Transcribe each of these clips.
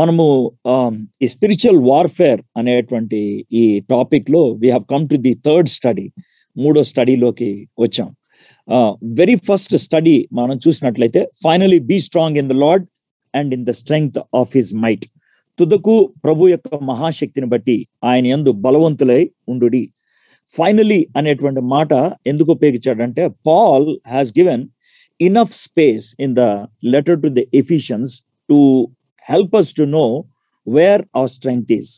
మనము ఈ spiritual warfare అనేటువంటి ఈ టాపిక్ లో we uh come to the third study మూడో స్టడీలోకి వచ్చాం వెరీ ఫస్ట్ స్టడీ మనం చూసినట్లయితే finally be strong in the lord and in the strength of his might తుదకు ప్రభు యొక్క మహాశక్తిని బట్టి ఆయన ఎందు బలవంతులై ఉండు ఫైనలీ అనేటువంటి మాట ఎందుకు ఉపయోగించాడంటే Paul has given enough space in the letter to the Ephesians to help us to know where our strength is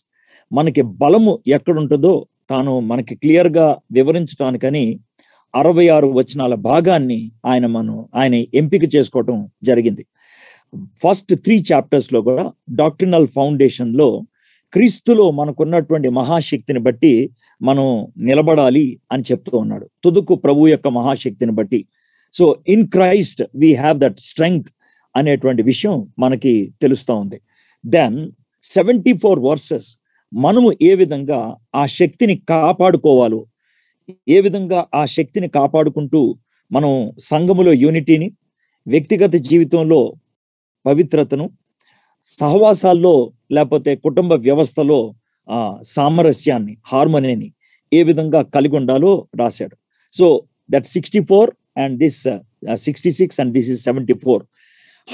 మనకి బలము ఎక్కడుంటుందో తాను మనకి క్లియర్గా వివరించడానికని అరవై ఆరు వచనాల భాగాన్ని ఆయన మనం ఆయన ఎంపిక చేసుకోవటం జరిగింది ఫస్ట్ త్రీ చాప్టర్స్లో కూడా డాక్టర్నల్ ఫౌండేషన్లో క్రీస్తులో మనకున్నటువంటి మహాశక్తిని బట్టి మనం నిలబడాలి అని చెప్తూ ఉన్నాడు తుదుకు ప్రభు యొక్క మహాశక్తిని బట్టి so in Christ we have that strength అనేటువంటి విషయం మనకి తెలుస్తూ ఉంది దెన్ సెవెంటీ ఫోర్ వర్సెస్ మనము ఏ విధంగా ఆ శక్తిని కాపాడుకోవాలో ఏ విధంగా ఆ శక్తిని కాపాడుకుంటూ మనం సంఘములో యూనిటీని వ్యక్తిగత జీవితంలో పవిత్రతను సహవాసాల్లో లేకపోతే కుటుంబ వ్యవస్థలో సామరస్యాన్ని హార్మోనీని ఏ విధంగా కలిగి ఉండాలో రాశాడు so that sixty four and this sixty six and this is seventy four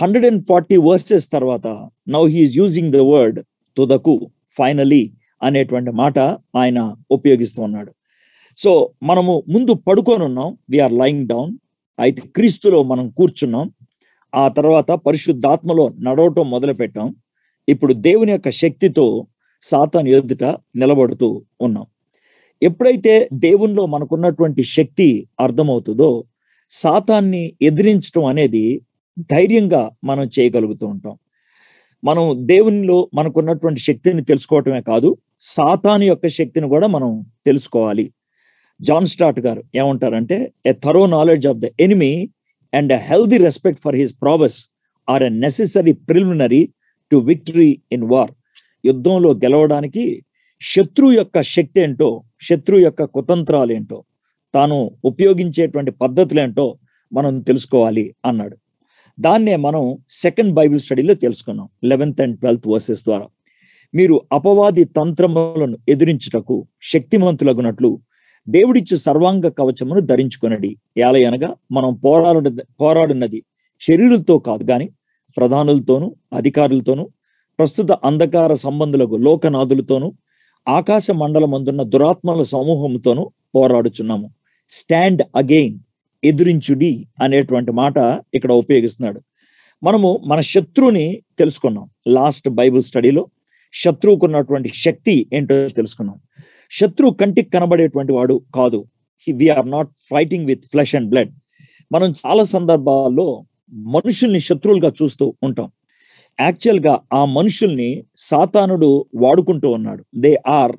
hundred and forty verses తర్వాత now he is using the word తుదకు ఫైనలీ అనేటువంటి మాట ఆయన ఉపయోగిస్తూ ఉన్నాడు సో మనము ముందు పడుకొని ఉన్నాం వీఆర్ లయింగ్ డౌన్ అయితే క్రీస్తులో మనం కూర్చున్నాం ఆ తర్వాత పరిశుద్ధాత్మలో నడవటం మొదలు పెట్టాం ఇప్పుడు దేవుని యొక్క శక్తితో సాతాను ఎదుట నిలబడుతూ ఉన్నాం ఎప్పుడైతే దేవునిలో మనకున్నటువంటి శక్తి అర్థమవుతుందో సాతాన్ని ఎదిరించడం అనేది ధైర్యంగా మనం చేయగలుగుతూ ఉంటాం మనం దేవునిలో మనకున్నటువంటి శక్తిని తెలుసుకోవటమే కాదు సాతాను యొక్క శక్తిని కూడా మనం తెలుసుకోవాలి జాన్ స్టార్ట్ గారు ఏమంటారంటే a thorough knowledge of the enemy and a healthy respect for his prowess are a necessary preliminary to victory in war యుద్ధంలో గెలవడానికి శత్రు యొక్క శక్తి ఏంటో శత్రు యొక్క కుతంత్రాలు ఏంటో తాను ఉపయోగించేటువంటి పద్ధతులు ఏంటో మనం తెలుసుకోవాలి అన్నాడు దాన్నే మనం సెకండ్ బైబిల్ స్టడీలో తెలుసుకున్నాం లెవెన్త్ అండ్ ట్వెల్త్ వర్సెస్ ద్వారా మీరు అపవాది తంత్రములను ఎదిరించుటకు శక్తిమంతులగునట్లు దేవుడిచ్చు సర్వాంగ కవచమును ధరించుకొనడి ఏలయనగా మనం పోరాడు పోరాడున్నది శరీరులతో కాదు కానీ ప్రధానులతోనూ అధికారులతోనూ ప్రస్తుత అంధకార సంబంధులకు లోకనాథులతోనూ ఆకాశ మండలమందున్న దురాత్మల సమూహంతోనూ పోరాడుచున్నాము స్టాండ్ అగెయిన్ ఎదురించుడి అనేటువంటి మాట ఇక్కడ ఉపయోగిస్తున్నాడు మనము మన శత్రువుని తెలుసుకున్నాం లాస్ట్ బైబుల్ స్టడీలో శత్రువుకు ఉన్నటువంటి శక్తి ఏంటో తెలుసుకున్నాం శత్రువు కంటికి కనబడేటువంటి వాడు కాదు are not fighting with flesh and blood మనం చాలా సందర్భాల్లో మనుషుల్ని శత్రువులుగా చూస్తూ ఉంటాం యాక్చువల్గా ఆ మనుషుల్ని సాతానుడు వాడుకుంటూ ఉన్నాడు they are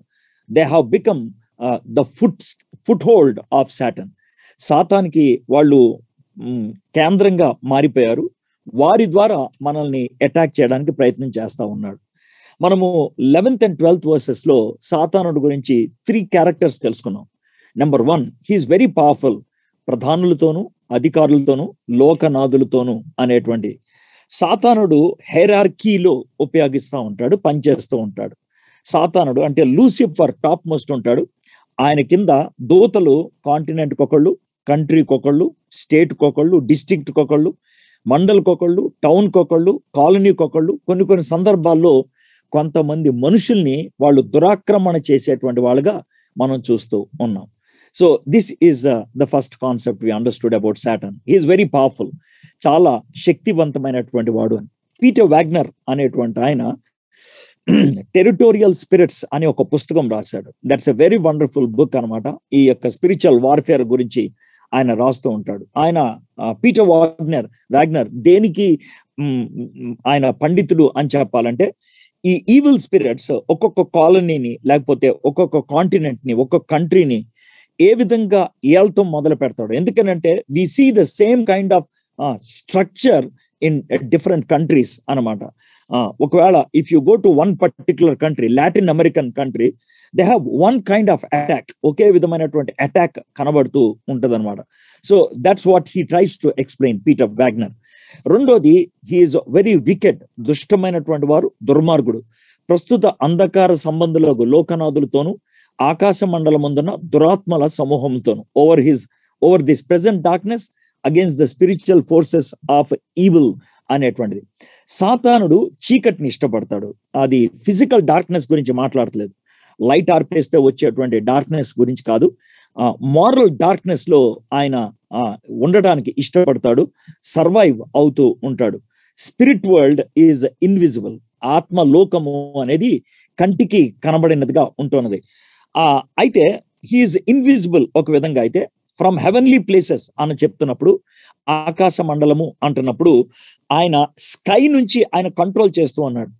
they have become the foot foothold of Satan శాతానికి వాళ్ళు కేంద్రంగా మారిపోయారు వారి ద్వారా మనల్ని అటాక్ చేయడానికి ప్రయత్నం చేస్తూ ఉన్నాడు మనము లెవెన్త్ అండ్ ట్వెల్త్ వర్సెస్లో సాతానుడు గురించి త్రీ క్యారెక్టర్స్ తెలుసుకున్నాం number one he is very powerful ప్రధానులతోనూ అధికారులతోనూ లోకనాథులతోనూ అనేటువంటి సాతానుడు హెరార్కీలో ఉపయోగిస్తూ ఉంటాడు పనిచేస్తూ ఉంటాడు సాతానుడు అంటే లూసిఫర్ టాప్ మోస్ట్ ఉంటాడు ఆయన కింద దూతలు కాంటినెంట్ ఒకళ్ళు కంట్రీ కొకళ్ళు స్టేట్ కొకళ్ళు డిస్టిక్ట్ కొకళ్ళు మండల్ కొకళ్ళు టౌన్ కొకళ్ళు కాలనీ ఒకళ్ళు కొన్ని కొన్ని సందర్భాల్లో కొంతమంది మనుషుల్ని వాళ్ళు దురాక్రమణ చేసేటువంటి వాళ్ళుగా మనం చూస్తూ ఉన్నాం so this is the first concept we understood about Satan he is very powerful చాలా శక్తివంతమైనటువంటి వాడు అని పీటర్ వ్యాగ్నర్ అనేటువంటి ఆయన టెరిటోరియల్ స్పిరిట్స్ అనే ఒక పుస్తకం రాశాడు that's a very wonderful book అనమాట ఈ యొక్క స్పిరిచువల్ వార్ఫేర్ గురించి ఆయన రాస్తూ ఉంటాడు ఆయన పీటర్ వాగ్నర్ వాగ్నర్ దేనికి ఆయన పండితుడు అని చెప్పాలంటే ఈ ఈవిల్ స్పిరిట్స్ ఒక్కొక్క కాలనీని లేకపోతే ఒక్కొక్క కాంటినెంట్ ని ఒక్కొక్క కంట్రీని ఏ విధంగా ఏల్తో మొదలు పెడతాడు ఎందుకనంటే we see the same kind of structure in different countries అనమాట ఒకవేళ if you go to one particular country Latin American country they have one kind of attack ఒకే విధమైనటువంటి అటాక్ కనబడుతూ ఉంటుంది అనమాట so that's what he tries to explain Peter Wagner రెండోది he is very wicked దుష్టమైనటువంటి వారు దుర్మార్గుడు ప్రస్తుత అంధకార సంబంధులకు లోకనాథులతోనూ ఆకాశ ముందున్న దురాత్మల సమూహంతోను over his over this present darkness against the spiritual forces of evil అనేటువంటిది సాతానుడు చీకటిని ఇష్టపడతాడు అది ఫిజికల్ డార్క్నెస్ గురించి మాట్లాడట్లేదు లైట్ ఆర్పేస్తే వచ్చేటువంటి డార్క్నెస్ గురించి కాదు మారల్ డార్క్నెస్ లో ఆయన ఉండటానికి ఇష్టపడతాడు సర్వైవ్ అవుతూ ఉంటాడు స్పిరిట్ వరల్డ్ ఈజ్ ఇన్విజిబుల్ ఆత్మ లోకము అనేది కంటికి కనబడినదిగా ఉంటున్నది ఆ అయితే హీఈస్ ఇన్విజిబుల్ ఒక విధంగా అయితే ఫ్రమ్ హెవెన్లీ ప్లేసెస్ అని చెప్తున్నప్పుడు ఆకాశ మండలము అంటున్నప్పుడు ఆయన స్కై నుంచి ఆయన కంట్రోల్ చేస్తూ అన్నాడు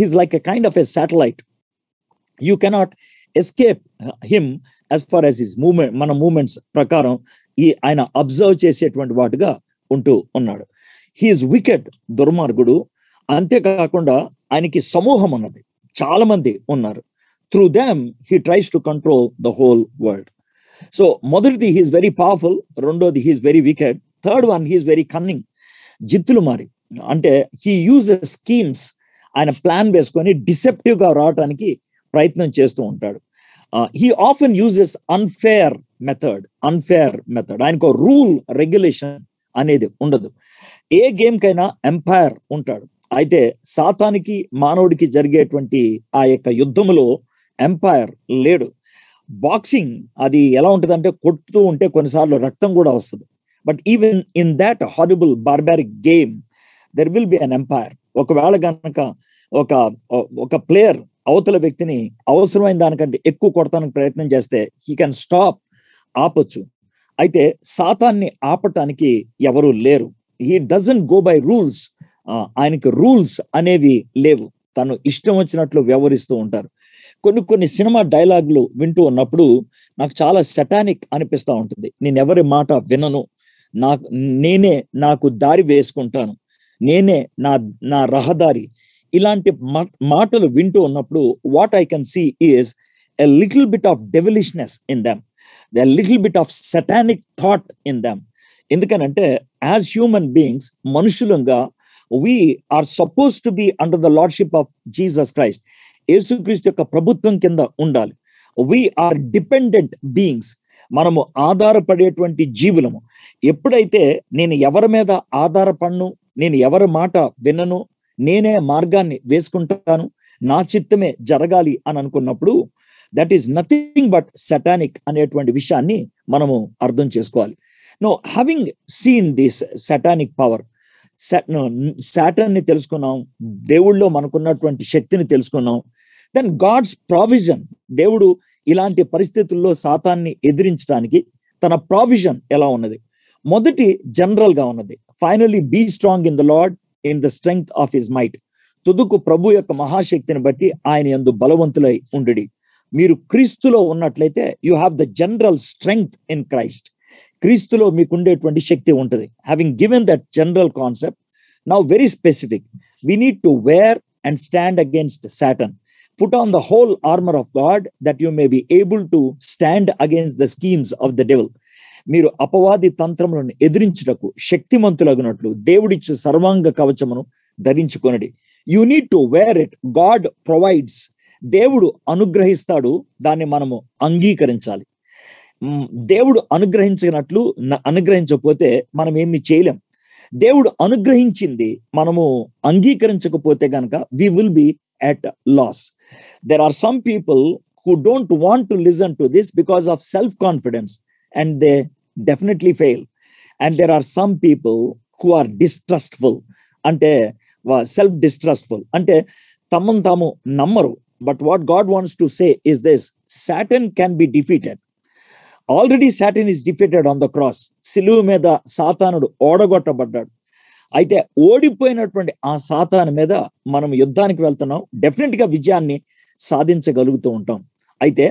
he's like a kind of a satellite you cannot escape him as far as his movement మన మూమెంట్స్ ప్రకారం ఈ ఆయన అబ్జర్వ్ చేసేటువంటి వాటిగా ఉంటూ ఉన్నాడు హీఈస్ వికెట్ దుర్మార్గుడు అంతేకాకుండా ఆయనకి సమూహం ఉన్నది చాలా మంది ఉన్నారు through them he tries to control the whole world so మొదటిది హీఈస్ వెరీ పవర్ఫుల్ రెండోది he is very wicked third one he is very cunning జిత్తులు మారి అంటే హీ యూజ్ స్కీమ్స్ ఆయన ప్లాన్ వేసుకొని డిసెప్టివ్ గా రావడానికి ప్రయత్నం చేస్తూ ఉంటాడు he often uses unfair method unfair method ఆయనకు రూల్ రెగ్యులేషన్ అనేది ఉండదు ఏ గేమ్కైనా ఎంపైర్ ఉంటాడు అయితే సాతానికి మానవుడికి జరిగేటువంటి ఆ యొక్క యుద్ధములో ఎంపైర్ లేడు బాక్సింగ్ అది ఎలా ఉంటుంది అంటే కొడుతూ ఉంటే కొన్నిసార్లు రక్తం కూడా వస్తుంది but even in that horrible barbaric game there will be an umpire ఒకవేళ గనక ఒక ఒక ప్లేయర్ అవతల వ్యక్తిని అవసరమైన దానికంటే ఎక్కువ కొడతానికి ప్రయత్నం చేస్తే హీ కెన్ స్టాప్ ఆపొచ్చు అయితే సాతాన్ని ఆపటానికి ఎవరు లేరు he doesn't go by rules ఆయనకి రూల్స్ అనేవి లేవు తను ఇష్టం వచ్చినట్లు వ్యవహరిస్తూ ఉంటారు కొన్ని కొన్ని సినిమా డైలాగులు వింటూ ఉన్నప్పుడు నాకు చాలా సెటానిక్ అనిపిస్తూ ఉంటుంది నేను ఎవరి మాట వినను నాకు నేనే నాకు దారి వేసుకుంటాను నేనే నా నా రహదారి ఇలాంటి మాటలు వింటూ ఉన్నప్పుడు what I can see is a little bit of devilishness in them the little bit of satanic thought in them ఎందుకనంటే యాజ్ హ్యూమన్ బీయింగ్స్ మనుషులంగా we are suppose to be under the lordship of Jesus Christ యేసుక్రీస్తు యొక్క ప్రభుత్వం కింద ఉండాలి we are dependent beings మనము ఆధారపడేటువంటి జీవులము ఎప్పుడైతే నేను ఎవరి మీద ఆధారపడను నేను ఎవరి మాట వినను నేనే మార్గాన్ని వేసుకుంటాను నా చిత్తమే జరగాలి అని అనుకున్నప్పుడు that is nothing but satanic అనేటువంటి విషయాన్ని మనము అర్థం చేసుకోవాలి no having seen this satanic power Saturn ని తెలుసుకున్నాం దేవుళ్ళో మనకున్నటువంటి శక్తిని తెలుసుకున్నాం దెన్ గాడ్స్ ప్రావిజన్ దేవుడు ఇలాంటి పరిస్థితుల్లో శాతాన్ని ఎదిరించడానికి తన ప్రావిజన్ ఎలా ఉన్నది మొదటి జనరల్ గా ఉన్నది finally be strong in the lord in the strength of his might తుదుకు ప్రభు యొక్క మహాశక్తిని బట్టి ఆయన ఎందు బలవంతులై ఉండుడి మీరు క్రీస్తులో ఉన్నట్లయితే you have the general strength in Christ క్రీస్తులో మీకు ఉండేటువంటి శక్తి ఉంటుంది having given that general concept now very specific we need to wear and stand against Satan put on the whole armour of God that you may be able to stand against the schemes of the devil మీరు అపవాది తంత్రములను ఎదిరించుటకు శక్తిమంతులగినట్లు దేవుడిచ్చు సర్వాంగ కవచమును ధరించుకొనడి you need to wear it God provides దేవుడు అనుగ్రహిస్తాడు దాన్ని మనము అంగీకరించాలి దేవుడు అనుగ్రహించినట్లు అనుగ్రహించకపోతే మనం ఏమి చేయలేం దేవుడు అనుగ్రహించింది మనము అంగీకరించకపోతే కనుక we will be at loss there are some people who don't want to listen to this because of self confidence and they definitely fail and there are some people who are distrustful అంటే self distrustful అంటే తమను తాము నమ్మరు but what God wants to say is this Satan can be defeated already Satan is defeated on the cross సిలువు మీద సాతానుడు ఓడగొట్టబడ్డాడు అయితే ఓడిపోయినటువంటి ఆ సాతాను మీద మనం యుద్ధానికి వెళ్తున్నాం డెఫినెట్ గా విజయాన్ని సాధించగలుగుతూ ఉంటాం అయితే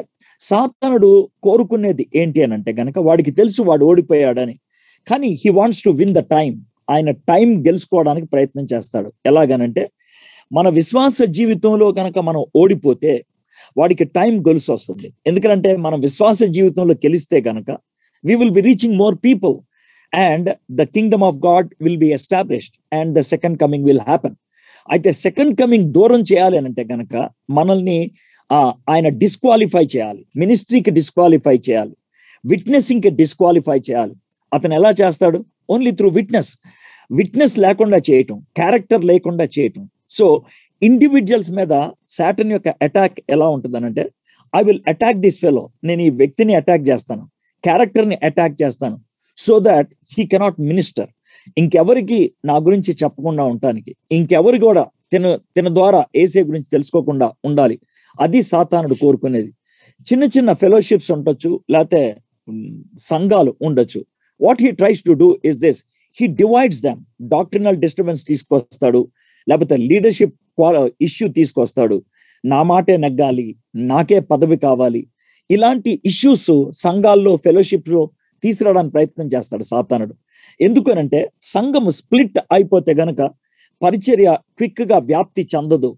సాతానుడు కోరుకునేది ఏంటి అని అంటే కనుక వాడికి తెలుసు వాడు ఓడిపోయాడని కానీ he wants to win the time ఆయన టైం గెలుచుకోవడానికి ప్రయత్నం చేస్తాడు ఎలాగనంటే మన విశ్వాస జీవితంలో కనుక మనం ఓడిపోతే వాడికి టైం గొలుసు వస్తుంది ఎందుకంటే మనం విశ్వాస జీవితంలో గెలిస్తే కనుక we will be reaching more people and the kingdom of God will be established and the second coming will happen అయితే సెకండ్ కమింగ్ దూరం చేయాలి అని అంటే కనుక మనల్ని ఆయన డిస్క్వాలిఫై చేయాలి మినిస్ట్రీకి డిస్క్వాలిఫై చేయాలి కి డిస్క్వాలిఫై చేయాలి అతను ఎలా చేస్తాడు ఓన్లీ త్రూ విట్నెస్ విట్నెస్ లేకుండా చేయటం క్యారెక్టర్ లేకుండా చేయటం సో ఇండివిజువల్స్ మీద శాటన్ యొక్క అటాక్ ఎలా ఉంటుందనంటే I will attack this fellow నేను ఈ వ్యక్తిని అటాక్ చేస్తాను క్యారెక్టర్ని అటాక్ చేస్తాను so that he cannot minister ఇంకెవరికి నా గురించి చెప్పకుండా ఉండటానికి ఇంకెవరు కూడా తిన తిన ద్వారా ఏసే గురించి తెలుసుకోకుండా ఉండాలి అది సాతానుడు కోరుకునేది చిన్న చిన్న ఫెలోషిప్స్ ఉండొచ్చు లేకపోతే సంఘాలు ఉండొచ్చు what he tries to do is this he divides them doctrinal disturbance తీసుకొస్తాడు లేకపోతే లీడర్షిప్ ఇష్యూ తీసుకొస్తాడు నా మాటే నగ్గాలి నాకే పదవి కావాలి ఇలాంటి ఇష్యూస్ సంఘాల్లో ఫెలోషిప్లో తీసుకురావడానికి ప్రయత్నం చేస్తాడు సాతానుడు ఎందుకనంటే సంఘం స్ప్లిట్ అయిపోతే గనక పరిచర్య క్విక్గా వ్యాప్తి చెందదు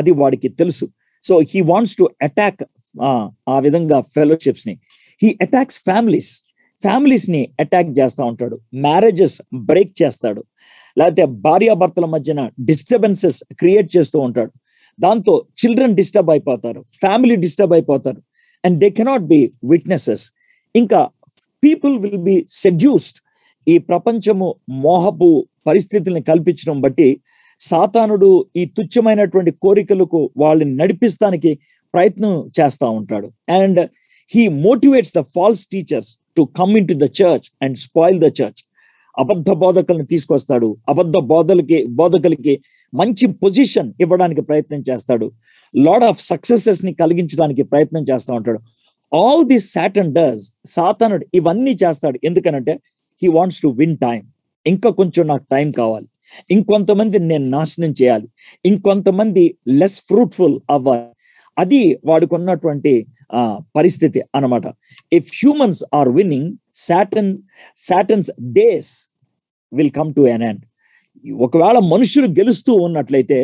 అది వాడికి తెలుసు so he wants to attack ఆ విధంగా ఫెలోషిప్స్ని హీ అటాక్స్ ఫ్యామిలీస్ ఫ్యామిలీస్ని అటాక్ చేస్తూ ఉంటాడు మ్యారేజెస్ బ్రేక్ చేస్తాడు లేకపోతే భార్యాభర్తల మధ్యన డిస్టర్బెన్సెస్ క్రియేట్ చేస్తూ ఉంటాడు దాంతో చిల్డ్రన్ డిస్టర్బ్ అయిపోతారు ఫ్యామిలీ డిస్టర్బ్ అయిపోతారు and they cannot be witnesses ఇంకా పీపుల్ విల్ బి సెడ్యూస్డ్ ఈ ప్రపంచము మోహపు పరిస్థితుల్ని కల్పించడం బట్టి సాతానుడు ఈ తుచ్చమైనటువంటి కోరికలకు వాళ్ళని నడిపిస్తానికి ప్రయత్నం చేస్తూ ఉంటాడు and he motivates the false teachers to come in to the church and spoil the church అబద్ధ బోధకులను తీసుకొస్తాడు అబద్ధ బోధలకి బోధకులకి మంచి పొజిషన్ ఇవ్వడానికి ప్రయత్నం చేస్తాడు లాడ్ ఆఫ్ సక్సెసెస్ ని కలిగించడానికి ప్రయత్నం చేస్తూ ఉంటాడు ఆల్ సాట్ సాటన్ డస్ సాతానుడు ఇవన్నీ చేస్తాడు ఎందుకనంటే he wants to win time ఇంకా కొంచెం నాకు టైం కావాలి ఇంకొంతమంది నేను నాశనం చేయాలి ఇంకొంతమంది లెస్ ఫ్రూట్ఫుల్ అవ్వాలి అది వాడుకున్నటువంటి పరిస్థితి అనమాట if humans are winning Satan Satan's days will come to an end ఒకవేళ మనుషులు గెలుస్తూ ఉన్నట్లయితే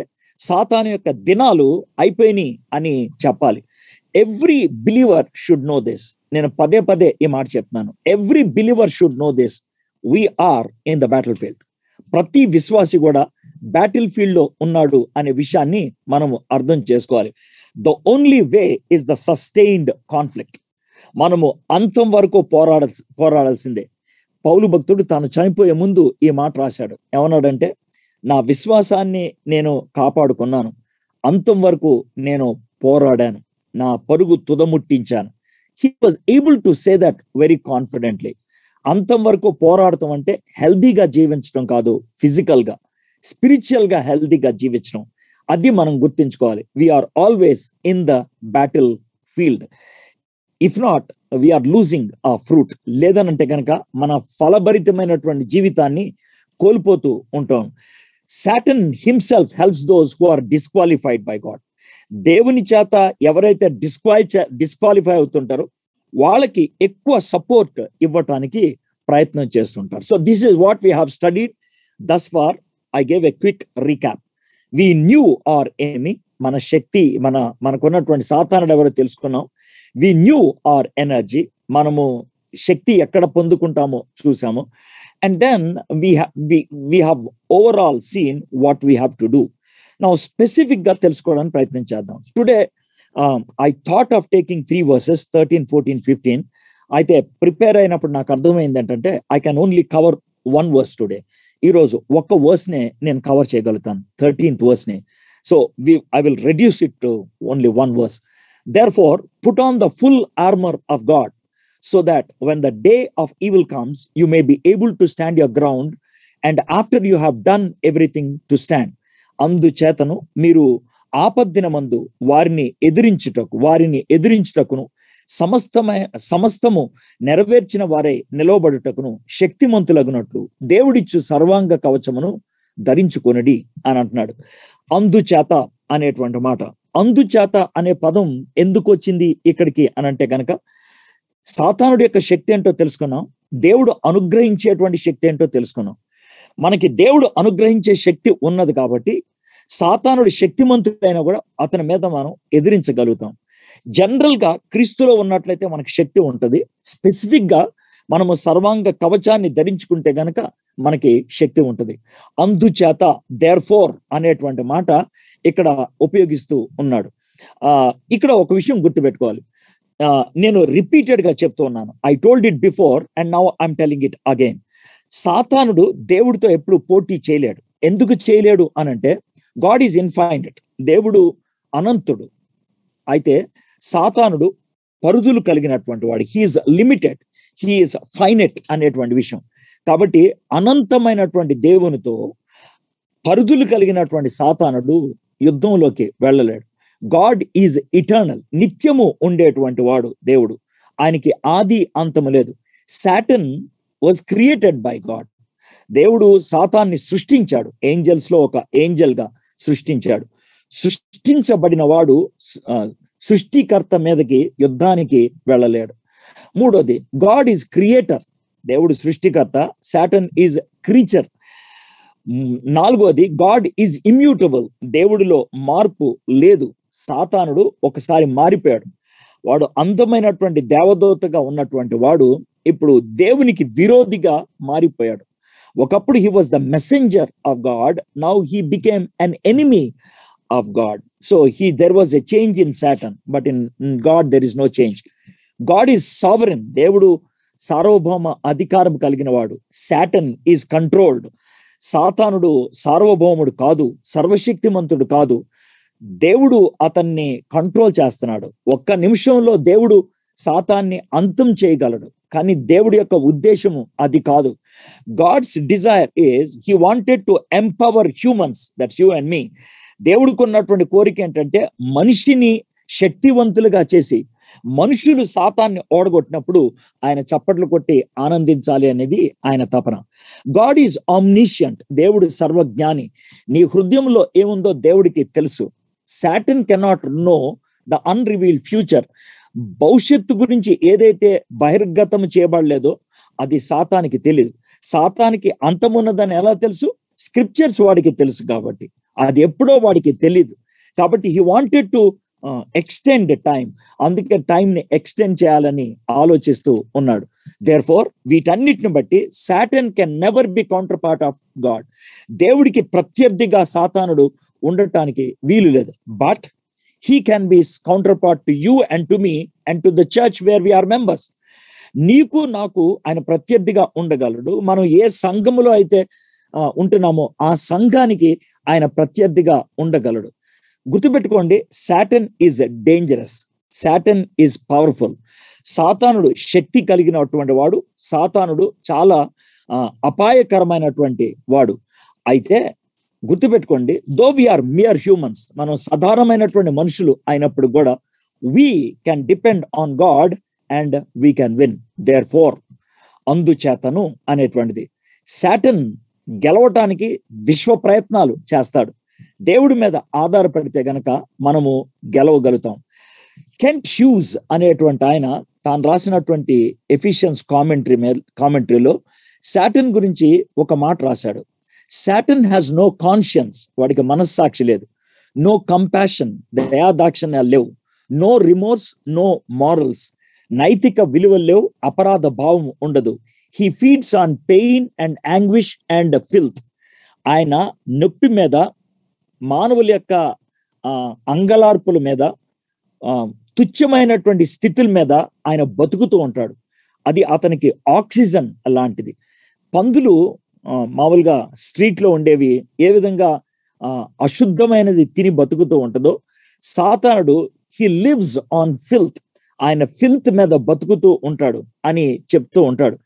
సాతాన్ యొక్క దినాలు అయిపోయినాయి అని చెప్పాలి every believer should know this నేను పదే పదే ఈ మాట చెప్తున్నాను every believer should know this we're in the battlefield ప్రతి విశ్వాసి కూడా బ్యాటిల్ ఫీల్డ్లో ఉన్నాడు అనే విషయాన్ని మనం అర్థం చేసుకోవాలి the only way is the sustained conflict మనము అంతం వరకు పోరాడ పోరాడాల్సిందే పౌలు భక్తుడు తాను చనిపోయే ముందు ఈ మాట రాశాడు ఏమన్నాడంటే నా విశ్వాసాన్ని నేను కాపాడుకున్నాను అంతం వరకు నేను పోరాడాను నా పరుగు తుదముట్టించాను he was able to say that very confidently అంతం వరకు పోరాడటం అంటే హెల్దీగా జీవించడం కాదు ఫిజికల్గా స్పిరిచువల్గా హెల్దీగా జీవించడం అది మనం గుర్తించుకోవాలి we're always in the battlefield if not we're losing ఆ ఫ్రూట్ లేదనంటే కనుక మన ఫలభరితమైనటువంటి జీవితాన్ని కోల్పోతూ ఉంటాం Satan himself helps those who are disqualified by God దేవుని చేత ఎవరైతే డిస్క్వై డిస్క్వాలిఫై అవుతుంటారో వాళ్ళకి ఎక్కువ సపోర్ట్ ఇవ్వటానికి ప్రయత్నం చేస్తుంటారు so this is what we have studied thus far I gave a quick recap we knew are ఏమి మన శక్తి మన మనకున్నటువంటి సాధారణ ఎవరో తెలుసుకున్నాం వి న్యూ ఆర్ ఎనర్జీ మనము శక్తి ఎక్కడ పొందుకుంటామో చూసాము and then we we have overall seen what we have to do నా స్పెసిఫిక్గా తెలుసుకోవడానికి ప్రయత్నం చేద్దాం today I thought of taking three verses thirteen fourteen fifteen అయితే ప్రిపేర్ అయినప్పుడు నాకు అర్థమైంది ఏంటంటే I can only cover one verse today ఈరోజు ఒక్క వర్స్నే నేను కవర్ చేయగలుగుతాను థర్టీన్త్ వర్స్ని so we I will reduce it to only one verse Therefore, put on the full armor of God so that when the day of evil comes, you may be able to stand your ground and after you have done everything to stand. అందుచేతను మీరు ఆపద్దినమందు వారిని ఎదిరించుటకు వారిని ఎదిరించుటకును సమస్తమైన సమస్తము నెరవేర్చిన వారే నిలవబడుటకును శక్తిమంతులగునట్లు దేవుడిచ్చు సర్వాంగ కవచమును ధరించుకొనడి అని అంటున్నాడు అందుచేత అనేటువంటి మాట అందుచేత అనే పదం ఎందుకు వచ్చింది ఇక్కడికి అని అంటే కనుక సాతానుడి యొక్క శక్తి ఏంటో తెలుసుకున్నాం దేవుడు అనుగ్రహించేటువంటి శక్తి ఏంటో తెలుసుకున్నాం మనకి దేవుడు అనుగ్రహించే శక్తి ఉన్నది కాబట్టి సాతానుడి శక్తిమంతుడైనా కూడా అతని మీద మనం ఎదిరించగలుగుతాం జనరల్ గా క్రీస్తులో ఉన్నట్లయితే మనకు శక్తి ఉంటుంది స్పెసిఫిక్ గా మనము సర్వాంగ కవచాన్ని ధరించుకుంటే గనక మనకి శక్తి ఉంటుంది అందుచేత దేర్ ఫోర్ అనేటువంటి మాట ఇక్కడ ఉపయోగిస్తూ ఉన్నాడు ఆ ఇక్కడ ఒక విషయం గుర్తుపెట్టుకోవాలి నేను రిపీటెడ్ గా చెప్తూ ఉన్నాను I told it before and now I'm telling it again సాతానుడు దేవుడితో ఎప్పుడు పోటీ చేయలేడు ఎందుకు చేయలేడు అనంటే గాడ్ ఈజ్ ఇన్ఫైన్డ్ దేవుడు అనంతుడు అయితే సాతానుడు పరుదులు కలిగినటువంటి వాడు హీఈస్ లిమిటెడ్ హీఈస్ ఫైనట్ అనేటువంటి విషయం కాబట్టి అనంతమైనటువంటి దేవునితో పరుదులు కలిగినటువంటి సాతానుడు యుద్ధంలోకి వెళ్ళలేడు గాడ్ ఈజ్ ఇటర్నల్ నిత్యము ఉండేటువంటి వాడు దేవుడు ఆయనకి ఆది అంతము లేదు Satan was created by God దేవుడు సాతాన్ని సృష్టించాడు ఏంజల్స్ లో ఒక ఏంజల్ గా సృష్టించాడు సృష్టించబడిన వాడు సృష్టికర్త మీదకి యుద్ధానికి వెళ్ళలేడు మూడోది గాడ్ ఈజ్ క్రియేటర్ దేవుడు సృష్టికర్త శాటన్ ఈజ్ క్రీచర్ నాలుగోది గాడ్ ఈజ్ ఇమ్యూటబుల్ దేవుడిలో మార్పు లేదు సాతానుడు ఒకసారి మారిపోయాడు వాడు అందమైనటువంటి దేవదూతగా ఉన్నటువంటి వాడు ఇప్పుడు దేవునికి విరోధిగా మారిపోయాడు ఒకప్పుడు he was the messenger of God now he became an enemy of God so he there was a change in Satan but in God there is no change God is sovereign దేవుడు సార్వభౌమ అధికారం కలిగిన వాడు Satan is controlled సాతానుడు సార్వభౌముడు కాదు సర్వశక్తిమంతుడు కాదు దేవుడు అతన్ని కంట్రోల్ చేస్తున్నాడు ఒక్క నిమిషంలో దేవుడు సాతాన్ని అంతం చేయగలడు కానీ దేవుడి యొక్క ఉద్దేశము అది కాదు God's desire is he wanted to empower humans that's you and me దేవుడికి ఉన్నటువంటి కోరిక ఏంటంటే మనిషిని శక్తివంతులుగా చేసి మనుషులు సాతాన్ని ఓడగొట్టినప్పుడు ఆయన చప్పట్లు కొట్టి ఆనందించాలి అనేది ఆయన తపన గాడ్ ఈజ్ ఆమ్నిషియంట్ దేవుడు సర్వజ్ఞాని నీ హృదయంలో ఏముందో దేవుడికి తెలుసు Satan cannot know the unrevealed future భవిష్యత్తు గురించి ఏదైతే బహిర్గతం చేయబడలేదో అది సాతానికి తెలియదు సాతానికి అంతమున్నదని ఎలా తెలుసు స్క్రిప్చర్స్ వాడికి తెలుసు కాబట్టి అది ఎప్పుడో వాడికి తెలియదు కాబట్టి he wanted to extend time అందుకే టైంని ఎక్స్టెండ్ చేయాలని ఆలోచిస్తూ ఉన్నాడు దేర్ ఫోర్ వీటన్నిటిని బట్టి Satan can never be counterpart of God దేవుడికి ప్రత్యర్థిగా సాతానుడు ఉండటానికి వీలు లేదు but he can be counterpart to you and to me and to the church where we're members నీకు నాకు ఆయన ప్రత్యర్థిగా ఉండగలడు మనం ఏ సంఘములో అయితే ఉంటున్నామో ఆ సంఘానికి ఆయన ప్రత్యర్థిగా ఉండగలడు గుర్తుపెట్టుకోండి Satan is dangerous Satan is powerful సాతానుడు శక్తి కలిగినటువంటి వాడు సాతానుడు చాలా అపాయకరమైనటువంటి వాడు అయితే గుర్తుపెట్టుకోండి దో వీఆర్ మియర్ హ్యూమన్స్ మనం సాధారణమైనటువంటి మనుషులు అయినప్పుడు కూడా we can depend on God and we can win therefore అందుచేతను అనేటువంటిది శాటన్ గెలవటానికి విశ్వ ప్రయత్నాలు చేస్తాడు దేవుడి మీద ఆధారపడితే గనక మనము గెలవగలుగుతాం కెంట్ హ్యూజ్ అనేటువంటి ఆయన తాను రాసినటువంటి ఎఫిషియన్స్ కామెంటరీ మీద కామెంటరీలో శాటన్ గురించి ఒక మాట రాశాడు శాటిన్ హ్యాస్ నో కాన్షియన్స్ వాడికి మనస్సాక్షి లేదు నో కంపాషన్ దయాదాక్షిణ లేవు నో రిమోర్స్ నో మారల్స్ నైతిక విలువలు లేవు అపరాధ భావం ఉండదు he feeds on pain and anguish and filth ఆయన నొప్పి మీద మానవుల యొక్క అంగలార్పుల మీద తుచ్చమైనటువంటి స్థితుల మీద ఆయన బతుకుతూ ఉంటాడు అది అతనికి ఆక్సిజన్ లాంటిది పందులు మామూలుగా స్ట్రీట్లో ఉండేవి ఏ విధంగా అశుద్ధమైనది తిని బతుకుతూ ఉంటుందో సాతానుడు హీ లివ్స్ ఆన్ ఫిల్త్ ఆయన ఫిల్త్ మీద బతుకుతూ ఉంటాడు అని చెప్తూ ఉంటాడు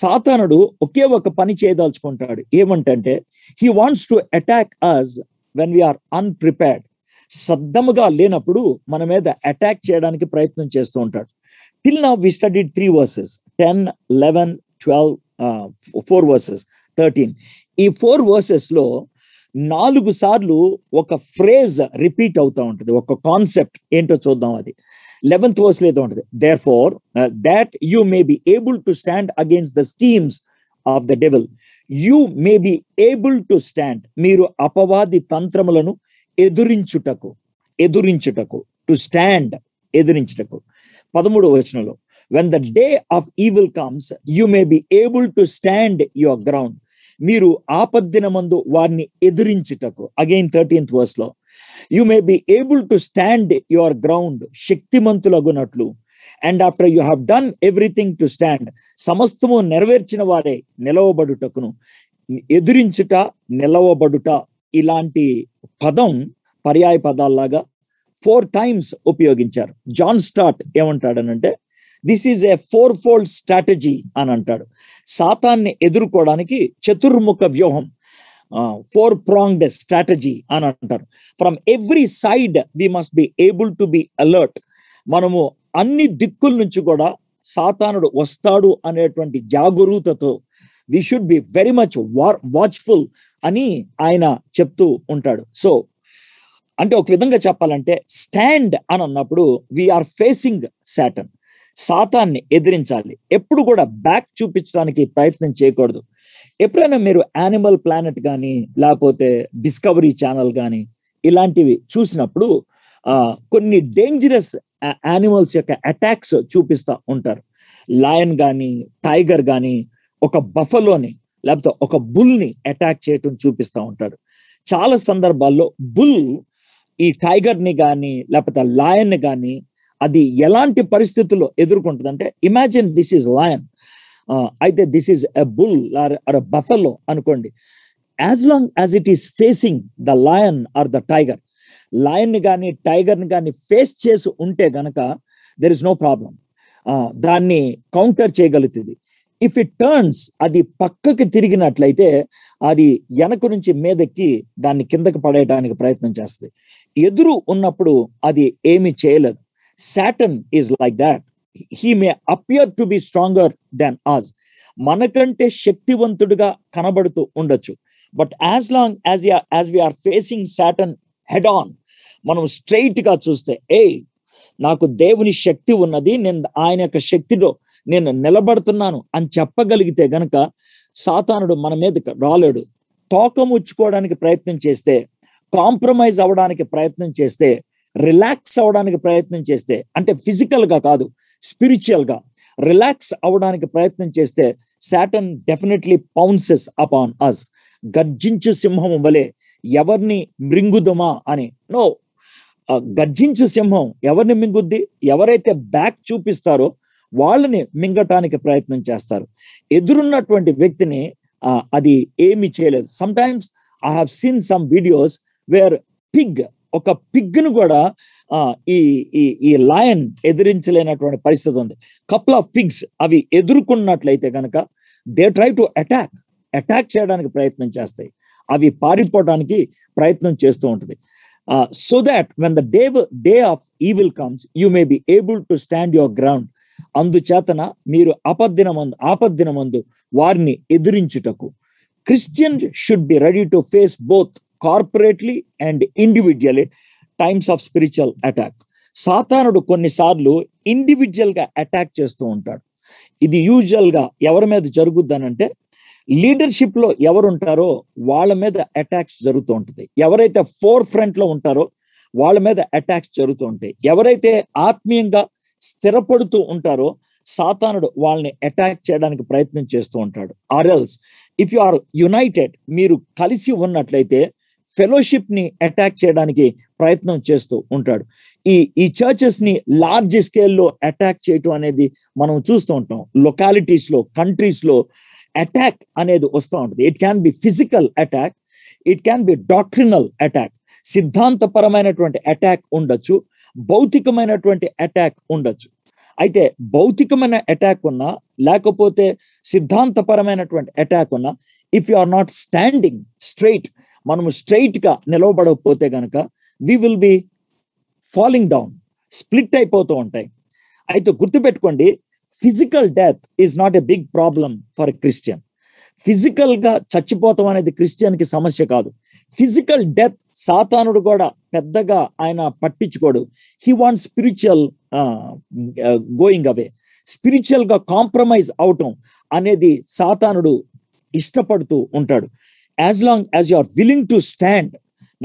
సాతానుడు ఒకే ఒక పని చేయదలుచుకుంటాడు ఏమంటే he wants to attack us when we're unprepared సద్దముగా లేనప్పుడు మన మీద అటాక్ చేయడానికి ప్రయత్నం చేస్తూ ఉంటాడు టిల్ నా we study three verses ten eleven twelve four verses thirteen ఈ ఫోర్ వర్సెస్లో నాలుగు సార్లు ఒక ఫ్రేజ్ రిపీట్ అవుతూ ఉంటుంది ఒక కాన్సెప్ట్ ఏంటో చూద్దాం అది లెవెన్త్ వర్స్ ఏదో ఉంటుంది therefore that you may be able to stand against the schemes of the devil you may be able to stand మీరు అపవాది తంత్రములను ఎదురించుటకు ఎదురించుటకు టు స్టాండ్ ఎదురించుటకు పదమూడవ వచనంలో when the day of evil comes you may be able to stand your ground మీరు ఆపద్దిన మందు వారిని ఎదురించుటకు అగైన్ థర్టీన్త్ వర్స్ లో you may be able to stand your ground శక్తిమంతులగునట్లు and after you have done everything to stand సమస్తము నెరవేర్చిన వారే నిలవబడుటకును ఎదురించుట నిలవబడుట ఇలాంటి పదం పర్యాయ పదాల్లాగా ఫోర్ టైమ్స్ ఉపయోగించారు జాన్ స్టార్ట్ ఏమంటాడనంటే this is a fourfold strategy అని అంటాడు సాతాన్ని ఎదుర్కోవడానికి చతుర్ముఖ వ్యూహం ఫోర్ ప్రాంగ్డ్ స్ట్రాటజీ అని అంటారు from every side we must be able to be alert మనము అన్ని దిక్కుల నుంచి కూడా సాతానుడు వస్తాడు అనేటువంటి జాగరూకతతో we should be very much war watchful అని ఆయన చెప్తూ ఉంటాడు సో అంటే ఒక విధంగా చెప్పాలంటే స్టాండ్ అని అన్నప్పుడు వీఆర్ ఫేసింగ్ శాటన్ సాతాన్ని ఎదిరించాలి ఎప్పుడు కూడా బ్యాక్ చూపించడానికి ప్రయత్నం చేయకూడదు ఎప్పుడైనా మీరు యానిమల్ ప్లానెట్ కానీ లేకపోతే డిస్కవరీ ఛానల్ కానీ ఇలాంటివి చూసినప్పుడు కొన్ని డేంజరస్ యానిమల్స్ యొక్క అటాక్స్ చూపిస్తూ ఉంటారు లయన్ కానీ టైగర్ కానీ ఒక బఫలోని లేకపోతే ఒక బుల్ని అటాక్ చేయటం చూపిస్తూ ఉంటారు చాలా సందర్భాల్లో బుల్ ఈ టైగర్ని కానీ లేకపోతే లయన్ కానీ అది ఎలాంటి పరిస్థితుల్లో ఎదుర్కొంటుంది అంటే ఇమాజిన్ దిస్ ఈజ్ లయన్ అయితే this is a bull or buffalo అనుకోండి as long as it is facing the lion or the tiger lion కానీ టైగర్ని కానీ ఫేస్ చేసి ఉంటే గనక దెర్ ఇస్ నో ప్రాబ్లం దాన్ని కౌంటర్ చేయగలుగుతుంది ఇఫ్ ఇట్ టర్న్స్ అది పక్కకి తిరిగినట్లయితే అది వెనక నుంచి మీదకి దాన్ని కిందకి పడేయడానికి ప్రయత్నం చేస్తుంది ఎదురు ఉన్నప్పుడు అది ఏమి చేయలేదు Satan is like that he may appear to be stronger than us మనకంటే శక్తివంతుడిగా కనబడుతూ ఉండొచ్చు but as long as as we're facing Satan head on మనం స్ట్రైట్గా చూస్తే ఏ నాకు దేవుని శక్తి ఉన్నది నేను ఆయన యొక్క శక్తిలో నేను నిలబడుతున్నాను అని చెప్పగలిగితే గనక సాతానుడు మన మీద రాలేడు తోకముచ్చుకోవడానికి ప్రయత్నం చేస్తే కాంప్రమైజ్ అవ్వడానికి ప్రయత్నం చేస్తే రిలాక్స్ అవ్వడానికి ప్రయత్నం చేస్తే అంటే ఫిజికల్గా కాదు స్పిరిచువల్గా రిలాక్స్ అవ్వడానికి ప్రయత్నం చేస్తే Satan definitely pounces upon us గర్జించు సింహం వలె ఎవరిని మృంగుదమా అని నో గర్జించు సింహం ఎవరిని మింగుద్ది ఎవరైతే బ్యాక్ చూపిస్తారో వాళ్ళని మింగటానికి ప్రయత్నం చేస్తారు ఎదురున్నటువంటి వ్యక్తిని అది ఏమి చేయలేదు sometimes I have seen some videos where pig ఒక పిగ్ను కూడా ఈ ఈ లయన్ ఎదిరించలేనటువంటి పరిస్థితి ఉంది కపుల్ ఆఫ్ పిగ్స్ అవి ఎదుర్కొన్నట్లయితే కనుక they try to attack attack చేయడానికి ప్రయత్నం చేస్తాయి అవి పారిపోవడానికి ప్రయత్నం చేస్తూ ఉంటుంది so that when the day day of evil comes you may be able to stand your ground అందుచేతన మీరు అపద్దినమందు మందు వారిని ఎదిరించుటకు Christian should be ready to face both corporately and individual times of spiritual attack సాతానుడు కొన్నిసార్లు ఇండివిజువల్గా attack చేస్తూ ఉంటాడు ఇది యూజువల్గా ఎవరి మీద అంటే లీడర్షిప్ లో ఎవరు ఉంటారో వాళ్ళ మీద అటాక్స్ జరుగుతూ ఉంటుంది ఎవరైతే ఫోర్ ఫ్రంట్ లో ఉంటారో వాళ్ళ మీద అటాక్స్ జరుగుతూ ఉంటాయి ఎవరైతే ఆత్మీయంగా స్థిరపడుతూ ఉంటారో సాతానుడు వాళ్ళని అటాక్ చేయడానికి ప్రయత్నం చేస్తూ ఉంటాడు ఆర్ఎల్స్ ఇఫ్ యు ఆర్ యునైటెడ్ మీరు కలిసి ఉన్నట్లయితే ఫెలోషిప్ ని అటాక్ చేయడానికి ప్రయత్నం చేస్తూ ఉంటాడు ఈ ఈ చర్చెస్ ని లార్జ్ స్కేల్లో అటాక్ చేయటం అనేది మనం చూస్తూ ఉంటాం లొకాలిటీస్ లో కంట్రీస్ లో అటాక్ అనేది వస్తూ ఉంటుంది it can be physical attack it can be doctrinal attack సిద్ధాంతపరమైనటువంటి అటాక్ ఉండొచ్చు భౌతికమైనటువంటి అటాక్ ఉండొచ్చు అయితే భౌతికమైన అటాక్ ఉన్నా లేకపోతే సిద్ధాంతపరమైనటువంటి అటాక్ ఉన్నా if you are not standing straight మనము స్ట్రైట్గా నిలవబడకపోతే కనుక we will be falling down split అయిపోతూ ఉంటాయి అయితే గుర్తుపెట్టుకోండి physical death is not a big problem for Christian physical గా చచ్చిపోతాం అనేది క్రిస్టియన్కి సమస్య కాదు ఫిజికల్ డెత్ సాతానుడు కూడా పెద్దగా ఆయన పట్టించుకోడు he want spiritual going away spiritual గా కాంప్రమైజ్ అవటం అనేది సాతానుడు ఇష్టపడుతూ ఉంటాడు as long as you are willing to stand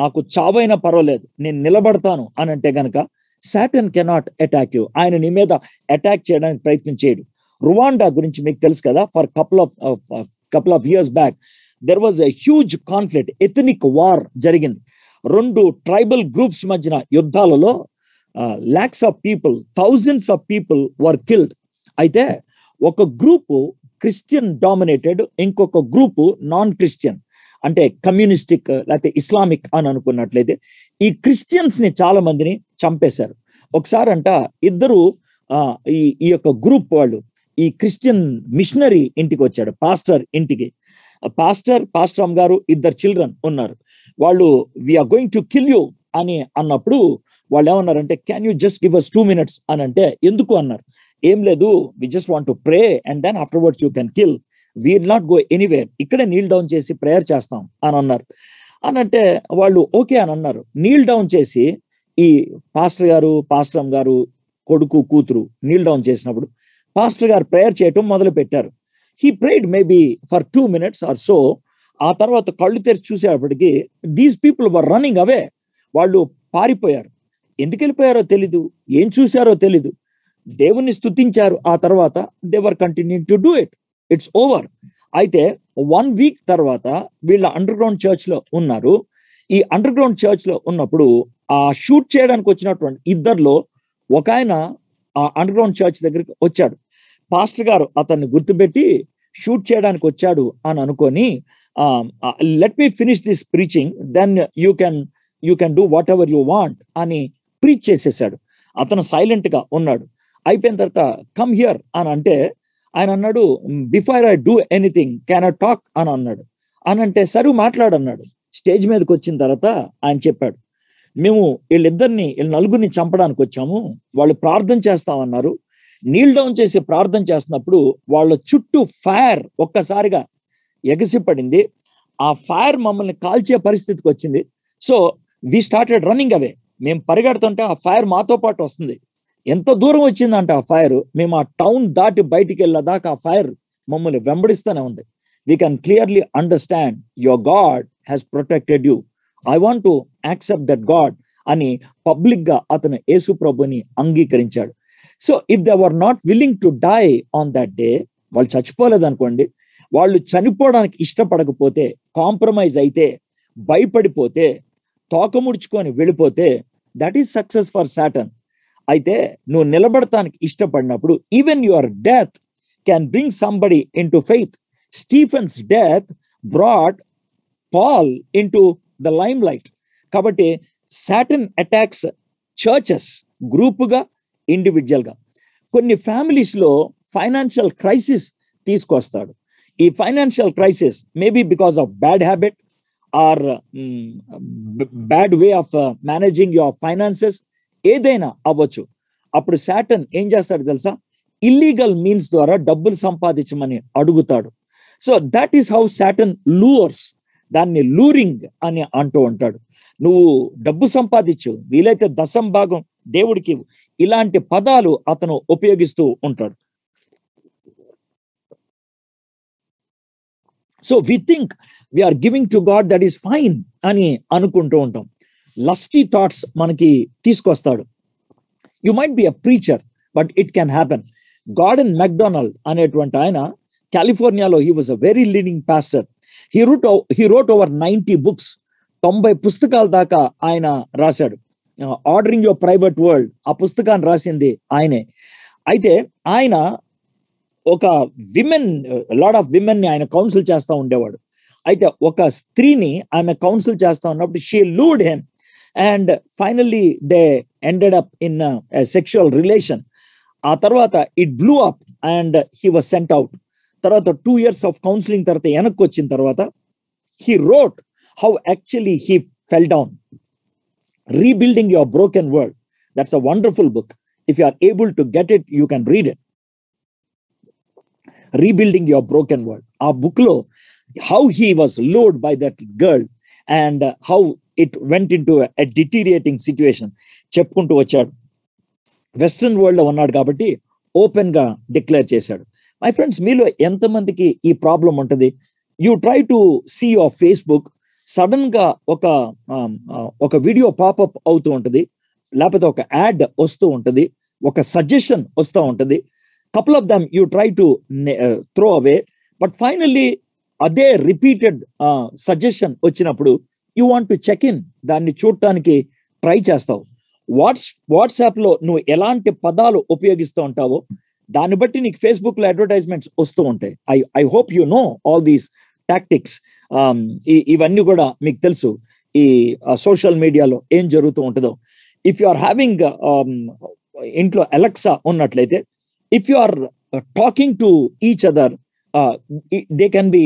నాకు చావైనా పర్వాలేదు నేను నిలబడతాను అని అంటే గనక సాటన్ కెనాట్ అటాక్ యూ ఆయన నీ మీద అటాక్ చేయడానికి ప్రయత్నం చేయడు రువాండా గురించి మీకు తెలుసు కదా for couple of couple of years back there was a huge conflict ethnic war జరిగింది రెండు ట్రైబల్ గ్రూప్స్ మధ్యన యుద్ధాలలో lakhs of people thousands of people were killed అయితే ఒక గ్రూపు క్రిస్టియన్ డామినేటెడ్ ఇంకొక గ్రూపు నాన్ క్రిస్టియన్ అంటే కమ్యూనిస్టిక్ లేకపోతే ఇస్లామిక్ అని అనుకున్నట్లయితే ఈ క్రిస్టియన్స్ ని చాలా మందిని చంపేశారు ఒకసారి అంట ఇద్దరు ఈ ఈ యొక్క గ్రూప్ వాళ్ళు ఈ క్రిస్టియన్ మిషనరీ ఇంటికి వచ్చాడు పాస్టర్ ఇంటికి పాస్టర్ పాస్టర్ గారు ఇద్దరు చిల్డ్రన్ ఉన్నారు వాళ్ళు we are going to kill you అని అన్నప్పుడు వాళ్ళు ఏమన్నారంటే can you just give us two minutes అని అంటే ఎందుకు అన్నారు ఏం లేదు we just want to pray and then afterwards you can kill we'll not go anywhere ఇక్కడే నీల్ డౌన్ చేసి ప్రేయర్ చేస్తాం అని అన్నారు అని అంటే వాళ్ళు ఓకే అని అన్నారు నీల్ డౌన్ చేసి ఈ పాస్టర్ గారు పాస్టమ్ గారు కొడుకు కూతురు నీల్ డౌన్ చేసినప్పుడు పాస్టర్ గారు ప్రేయర్ చేయటం మొదలు పెట్టారు he prayed maybe for two minutes or so ఆ తర్వాత కళ్ళు తెరిచి చూసేటప్పటికి these people were running away వాళ్ళు పారిపోయారు ఎందుకు వెళ్ళిపోయారో తెలీదు ఏం చూశారో తెలీదు దేవుణ్ణి స్థుతించారు ఆ తర్వాత they were continue to do it it's over అయితే వన్ వీక్ తర్వాత వీళ్ళ అండర్ గ్రౌండ్ చర్చ్ లో ఉన్నారు ఈ అండర్ గ్రౌండ్ చర్చ్ లో ఉన్నప్పుడు ఆ షూట్ చేయడానికి వచ్చినటువంటి ఇద్దరులో ఒక ఆయన ఆ అండర్ గ్రౌండ్ చర్చ్ దగ్గరికి వచ్చాడు పాస్టర్ గారు అతన్ని గుర్తుపెట్టి షూట్ చేయడానికి వచ్చాడు అని అనుకొని let me finish this preaching then you can you can do whatever you want అని ప్రీచ్ చేసేసాడు అతను సైలెంట్ గా ఉన్నాడు అయిపోయిన తర్వాత కమ్ హియర్ అని అంటే ఆయన అన్నాడు before I do anything can I talk అని అన్నాడు అని అంటే సరే మాట్లాడన్నాడు స్టేజ్ మీదకి వచ్చిన తర్వాత ఆయన చెప్పాడు మేము వీళ్ళిద్దరిని వీళ్ళ నలుగురిని చంపడానికి వచ్చాము వాళ్ళు ప్రార్థన చేస్తామన్నారు నీల్ డౌన్ చేసి ప్రార్థన చేస్తున్నప్పుడు వాళ్ళ చుట్టూ ఫైర్ ఒక్కసారిగా ఎగసిపడింది ఆ ఫైర్ మమ్మల్ని కాల్చే పరిస్థితికి వచ్చింది so we started running away మేము పరిగెడుతుంటే ఆ ఫైర్ మాతో పాటు వస్తుంది ఎంత దూరం వచ్చిందంటే ఆ ఫైర్ మేము ఆ టౌన్ దాటి బయటికి వెళ్ళేదాకా ఆ ఫైర్ మమ్మల్ని వెంబడిస్తూనే ఉంది we can clearly understand your God has protected you I want to accept that God అని పబ్లిక్ గా అతను యేసు ప్రభుని అంగీకరించాడు so if they were not willing to die on that day వాళ్ళు చచ్చిపోలేదు అనుకోండి వాళ్ళు చనిపోవడానికి ఇష్టపడకపోతే కాంప్రమైజ్ అయితే భయపడిపోతే తోకముడుచుకొని వెళ్ళిపోతే that is success for Satan అయితే నువ్వు నిలబడటానికి ఇష్టపడినప్పుడు even your death can bring somebody into faith Stephen's death brought Paul in to the limelight కాబట్టి సాటన్ అటాక్స్ చర్చెస్ గ్రూప్గా ఇండివిజువల్గా కొన్ని ఫ్యామిలీస్లో ఫైనాన్షియల్ క్రైసిస్ తీసుకొస్తాడు ఈ financial crisis maybe because of bad habit or bad way of managing your finances ఏదైనా అవ్వచ్చు అప్పుడు శాటన్ ఏం చేస్తాడు తెలుసా ఇల్లీగల్ మీన్స్ ద్వారా డబ్బులు సంపాదించమని అడుగుతాడు so that is how Satan lures దాన్ని లూరింగ్ అని అంటూ ఉంటాడు నువ్వు డబ్బు సంపాదించు వీలైతే దశం భాగం దేవుడికి ఇలాంటి పదాలు అతను ఉపయోగిస్తూ ఉంటాడు so we think we are giving to God that is fine అని అనుకుంటూ ఉంటాం లస్టీ థాట్స్ మనకి తీసుకొస్తాడు you might be a preacher but it can happen Gordon McDonald అనేటువంటి ఆయన కాలిఫోర్నియాలో he was a very leading pastor he wrote he wrote over ninety books తొంభై పుస్తకాల దాకా ఆయన రాశాడు ఆర్డరింగ్ యువర్ ప్రైవేట్ వరల్డ్ ఆ పుస్తకాన్ని రాసింది ఆయనే అయితే ఆయన ఒక విమెన్ లాడ్ ఆఫ్ విమెన్ ని ఆయన కౌన్సిల్ చేస్తూ ఉండేవాడు అయితే ఒక స్త్రీని ఆమె కౌన్సిల్ చేస్తా ఉన్నప్పుడు she lured him and finally they ended up in a, sexual relation atarvata it blew up and he was sent out tarvata 2 years of counseling tarvata enakku vachin tarvata he wrote how actually he fell down rebuilding your broken world that's a wonderful book if you are able to get it you can read it rebuilding your broken world a book lo how he was lured by that girl and how it went into deteriorating situation చెప్పుకుంటూ వచ్చాడు western వరల్డ్లో ఉన్నాడు కాబట్టి ఓపెన్గా declare చేశాడు my friends మీలో ఎంతమందికి ఈ ప్రాబ్లం ఉంటుంది you try to see your Facebook సడన్గా ఒక ఒక వీడియో పాపప్ అవుతూ ఉంటుంది లేకపోతే ఒక యాడ్ వస్తూ ఉంటుంది ఒక సజెషన్ వస్తూ ఉంటుంది couple of them you try to throw away but finally అదే రిపీటెడ్ సజెషన్ వచ్చినప్పుడు you want to check in దాన్ని చూడటానికి ట్రై చేస్తావు వాట్స్ వాట్సాప్లో నువ్వు ఎలాంటి పదాలు ఉపయోగిస్తూ ఉంటావో దాన్ని బట్టి నీకు ఫేస్బుక్లో అడ్వర్టైజ్మెంట్స్ వస్తూ ఉంటాయి I I hope you know all these tactics ఇవన్నీ కూడా మీకు తెలుసు ఈ సోషల్ మీడియాలో ఏం జరుగుతూ ఉంటుందో ఇఫ్ యు ఆర్ హ్యావింగ్ ఇంట్లో ఎలక్సా ఉన్నట్లయితే if you are talking to each other they can be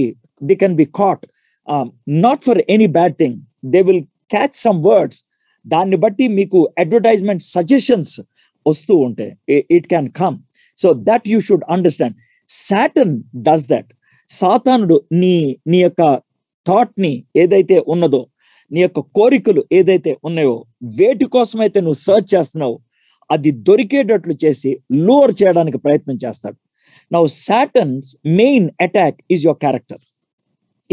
they can be caught um, not for any bad thing they will catch some words దాన్ని బట్టి మీకు advertisement suggestions వస్తూ ఉంటాయి it can come so that you should understand Satan does that సాతానుడు నీ నీ యొక్క థాట్ని ఏదైతే ఉన్నదో నీ యొక్క కోరికలు ఏదైతే ఉన్నాయో వేటి కోసం అయితే నువ్వు సర్చ్ చేస్తున్నావో అది దొరికేటట్లు చేసి లోవర్ చేయడానికి ప్రయత్నం చేస్తాడు now Satan's main attack is your character